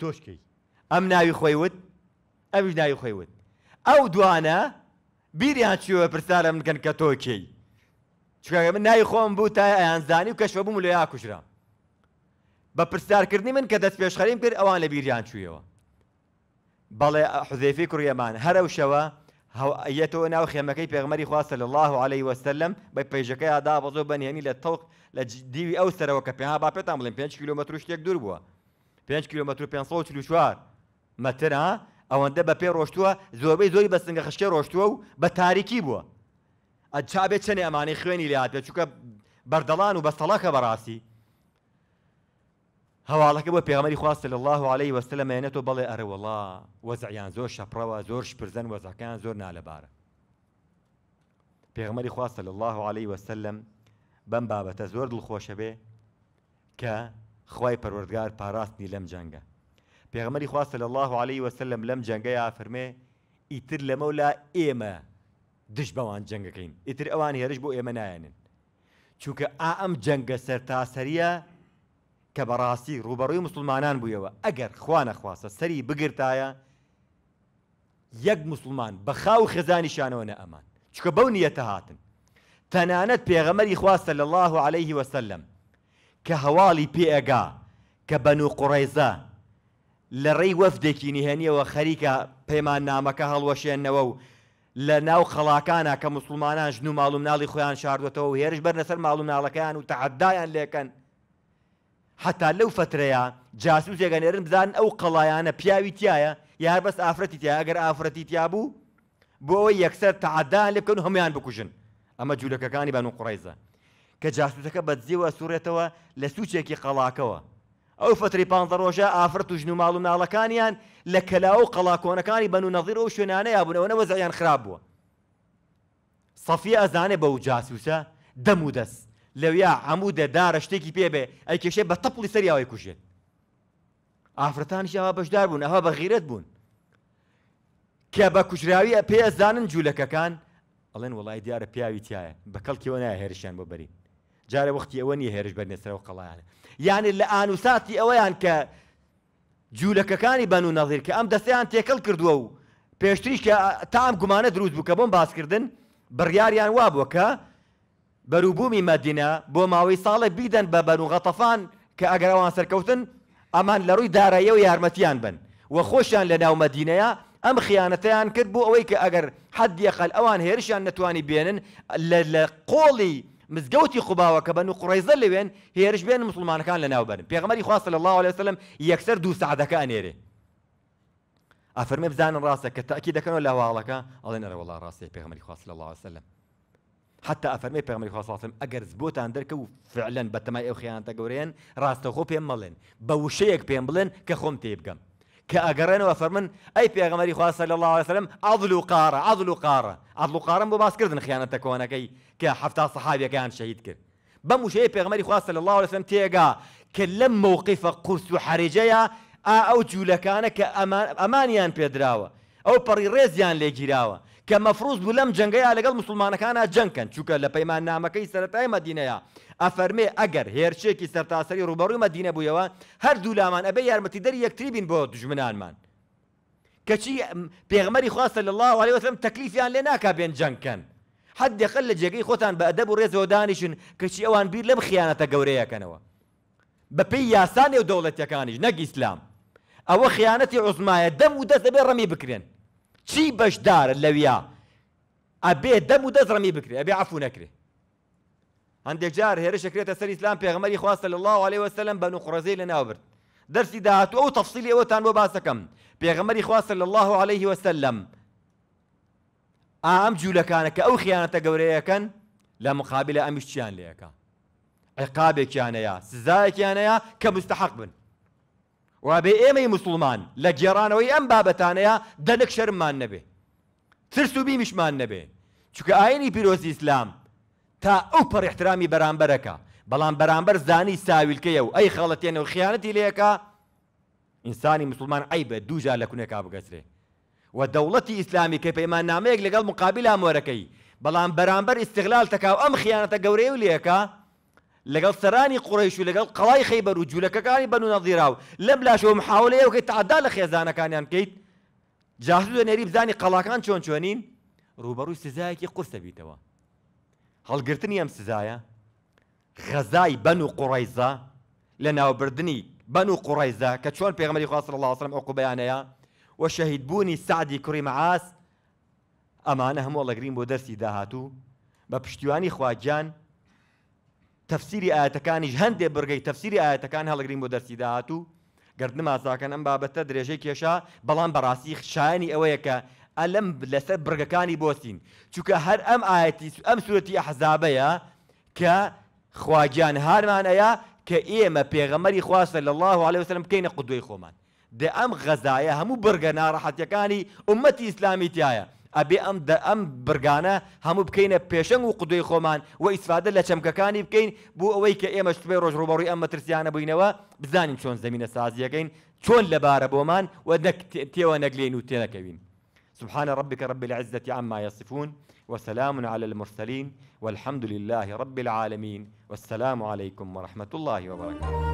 تۆشکی ئەم ناوی خۆیوت ئەویش ناوی خۆیوت ئەو دوانە بیریان چیوە پرسارە منکەن کە تۆکەی چکە من ناوی خۆم بوو تا ئەیانزانی و کەشە بووم لە یا کوژرا بە پرسیارکردنی من کە دەست پێشخەریم کرد ئەوان لە بیریان چویەوە بەڵێ حزێفی کوڕیەمان هەرە شەوە ئەتەوە ناو خێمەکەی پێغمەری خواستە لە الله عليه وسلم بە پێژەکەی ئادا بەزۆ بەنیێنی لە تەڵق لە دیوی ئەو سەرەوە کە پێها با پێتان بڵێن 5 کیلومتر شتێک دوور بووە 5 کیلومتر 544 مەترا ئەوەندە بە پێ ڕۆشتووە زۆربەی زۆری بە سنگە خشکێ ڕۆشتووە و بە تاریکی بووە ئە چابێت چەنێ ئەمانەی خوێنی لات چووکە بەردەڵان و بەستەڵەکە بەڕاستی هوا على بۆ پێغمەری خواستە لە الله عليه وسلم وەستەلەمێنێتەوە بەڵێ ئەرەوەڵا وەزعیان زۆر شەپڕەوە زۆر شپرزەن وەزەکەیان زۆر نالەبارە پێغمەری خواستە لە الله عليه وسلم بەم بابەتە زۆر دڵخۆشە بێ کە خی پەروەردگار پاراستنی لم جنگا پێغمەری خواستە لە الله عليه وسلم لەم جەنگە یافرمێ ئیتر لەمەو لا ئێمە دش بوان جنگا كين ئەوان هێرش بۆ ئێمە نایەنن چونکە ئا ئەم جەنگە سەر تاسەریە کە بەڕاستی ڕوبەڕووی مسلمانان بوویەوە ئەگەر خوا نەخواستە سەری بگرتایە یەک مسلمان بە خاو خێزانیشانەوە نە ئەمان چکە بەو نیەتە هاتن تەنانەت پێغەمەری خواستە لە الله عليه وسلم کە هەواڵی پێئگا کە بەن و قوڕێزە لە ڕێی وەفدێکی نهێنیەوە خەریکە پەیمان نامەکە هەڵوەشێنەوە و لە ناو خەڵاکانە کە مسلمانان ژن و ماڵوم ناڵی خۆیان شاردوێتەوە و هێرش بەر لەسەر ماڵوم ناڵەکەیان و تەعدایان لێکەن حتا لەو فترەیە جاسوس ێگەنێرن بزان ئەو قەڵایانە پیاوی تایە یار بەس ئافرەتی تیا ئەگەر ئافرەتی تیا بوو بۆ یەکسەر تعدا لێ بکەن و هەمویان بکوژن ئەمە جوولەکەەکانی بان و قڕیزە کە جاسوسەکە بەدزیەوە سوورێتەوە لە سوچێکی قەڵاکەوە ئەو فتری پ ڕۆژە ئافرەت و ژن و ماڵ و ناڵەکانیان لە کەلا و قەڵاکۆنەکانی بەن و نەظیرەوە و شوێنانە یابوونەوەەوە زەیان خراپ بووە سەفی ئەزانێ بە و جاسوسە دەم و دەست لەویا هەموو دەدارە شتێکی پێبێ ئەی کێشێ بە تەپڵی سەریاوی کوژێت ئافرەتانیەوە بەشدار بوون ئەوە بە غیرت بوون کە بە کوژراوی پێزانن جوولەکەکان ئەڵێن وڵی دیارە پیاوی تایە بە کەڵکیەوە نایە هێرشیان بۆ بەرین جارە وەختی ئەوە نیە هێرش بەرنێسەرەوە قەڵیانە یانە لە ئانوساتی ئەوەیان کە جوولەکەەکانی بەن و نەظیر کە ئەم دەستیان تێکەڵ کردووە و پێشتریش کە تام گومانە دروست بوو کە بۆم باسکردن بڕیاریان وا بووە کە بروبومي مدينة بو ماوەی ساڵێ بيدن ببنو غطفان کە ئەگەرەوان أمان لروي لە يارمتيان بن و خۆشیان لە ام مەدینەیە ئەم خیانەتیان کرد حد ئەوەی اوان ئەگەر حەدی خەل ئەوان هێرشیان نتوانی بێنن لە قۆڵی مزگەوتی خوباوە کە بەن و قڕێزە لەوێن هێرش بێن مسلمانەکان لە الله عليه وسلم یەکسەر دوو سعدەکان نێرێ ئەفەرمێ بزانن ڕاستە کە تاکی دەکەنەوە لە الله ئەڵێن والله ڕاستی پێغمەری خواست لە الله عليه وسلم حتى افرمي بيغمري خدا صلی الله علیه اگر زبوت اندر کو فعلا بتما یو خیانت گورین راست خو پم ملن بو شیک پم بلن که خوم تیبگم که اگر انا افرمن ای پیغمبر خدا صلی الله عليه وسلم اضل قاره اضل قاره اضل قاره مو باسکر دن خیانت کوانا کی که حفتا صحابی کان شهید کر بمو شی پیغمبر خدا صلی الله عليه وسلم تیگا كلم موقف قرس حرجیا او جولکانک امان امانیان پیدراوه او پر ریزیان کە مەفروز بوو لەم جەنگەیە لەگەڵ مسلمانەکانە جەنکەن چووکە لە پەیمان نامەکەی سەتای مەدینەیە ئەفەرمێ ئەگەر هێرشێکی سەرتاسەری ڕوبەڕوی مەدینە بوویەوە هەردوو لامان ئەبێ یارمەتی دەری یەکتری بین بۆ دژمنانمان کەچی پێغمەری خواستە لە الله عليه وسلم تەکلیفیان لێ ناکا بێن جەنکەن حد یقل لە جێگەی خۆتان بە ئەدەب و ڕێزەوە دانیشن کەچی ئەوان بیر لەم خیانەتە گەورەیەکەنەوە بەپی یاسانی و دەوڵەتەکانیش نەک ئیسلام ئەوە خیانەتی عزمایە دەم و دەست دەبێ ڕەمی بکرێن چی دار لەویا ئەبێ دەم و دەزڕەمی بکرێ ئەبێ عفو نەکرێ هەندێک جار كريتا سەر ئیسلام پێغمەری خواستە صلى الله عليه وسلم بنو و قڕزەی لە ناوبرد دەرسی داهاتوو ئەو تەفسیلی ئەوەتان بۆ باسەکەم پێغمەری خواستە الله عليه وسلم ئام جوولەکانە کە ئەو خیانەتە گەورەیەکەن لە مقابلە ئەمیش چیان لێەکە عقابێکیانەیە سزایەکیانەیە کە مستحق بن وا بێ ئێمەی مسلمان لە گێڕانەوەی ئەم بابەتانەیە دەنک شەرمان نەبێ ترس و بیمیشمان نەبێ چکە ئاینی پیرۆزی ئیسلام تا ئەو پڕ احترامی بەرامبەرەکە بەڵام بەرامبەر زانی ساویلکەیە و ئەی خەڵەتێنە و خیانەتی لەیەکە ئینسانی مسلمان ئەی بە دووجار لە کوونێکا بگەسرێ و دەوڵەتی ئیسلامی کە پەیمان نامەیەک لەگەڵ مقابل ئامۆرەکەی بەڵام بەرامبەر ئیسیغلال تەکاو ئەم خیانەتە گەورەی و لەکە لەگەڵ سەرانی قڕیش و لەگەڵ قەڵای خەیبەر و جوولەکەەکانی بەن و نەزیراو لەم لاشەوە محاولەیە وکەی تعدا لە خێزانەکانیان بکەیت جاهلو نێری بزانی قەڵاکان چۆن چۆنین ڕوبەڕووی سزایەکی قورسە بیتەوە هەڵگرتنی ئەم سزایە غەزای بەن و قوڕیزا لە ناوبردننی بەن و قوڕیزا کە چۆن پێغمەری خواستر لاسرم ئەوقو بەیانەیە و شەهید بوونی سعدی کوڕی مەعاس ئەمانە هەموو لەگرین بۆ دەرسی داهاتوو بە پشتیوانی خواجان تەفسیری ئاەتەکانیش هەندێ بگەی تەفسیری ئاەتەکان هەڵگرین بۆ دەستی داات و گردن ماساکەن ئەم بابەتە درێژەی کێشا بەڵام بەڕاستی خشایانی ئەوەیە کە ئەلم لەسەر برگەکانی بۆستین چونکە هەر ئەم ئاەتی ئەم سوەتی ئەحزابەیە کە خواگیان هارمانەیە کە ئێمە پێغەمەری خواستە لە الله عليه وسلم بکەینە قدوی خۆمان دە ئەم غەزایە هەموو بەرگە ناڕەحەتەکانی عومەتی ئیسلامی تایە ابي ام د ام برگانە هم بکەینە پێشەنگ و قدوی خۆمان و ئیسفادە لە چەمکەکانی بو بوو ئەوەی کە ئێمە شتوێ ڕۆژ ڕوبڕووی ئەم مەترسیانە بووینەوە بزانین چۆن زمینە سازیەکەین چۆن لەبارە بومان و تێوە نەگلین و تێنەکەوین سبحان ربك رب العزة عما يصفون وسلام على المرسلين والحمد لله رب العالمين والسلام عليكم ورحمة الله وبركاته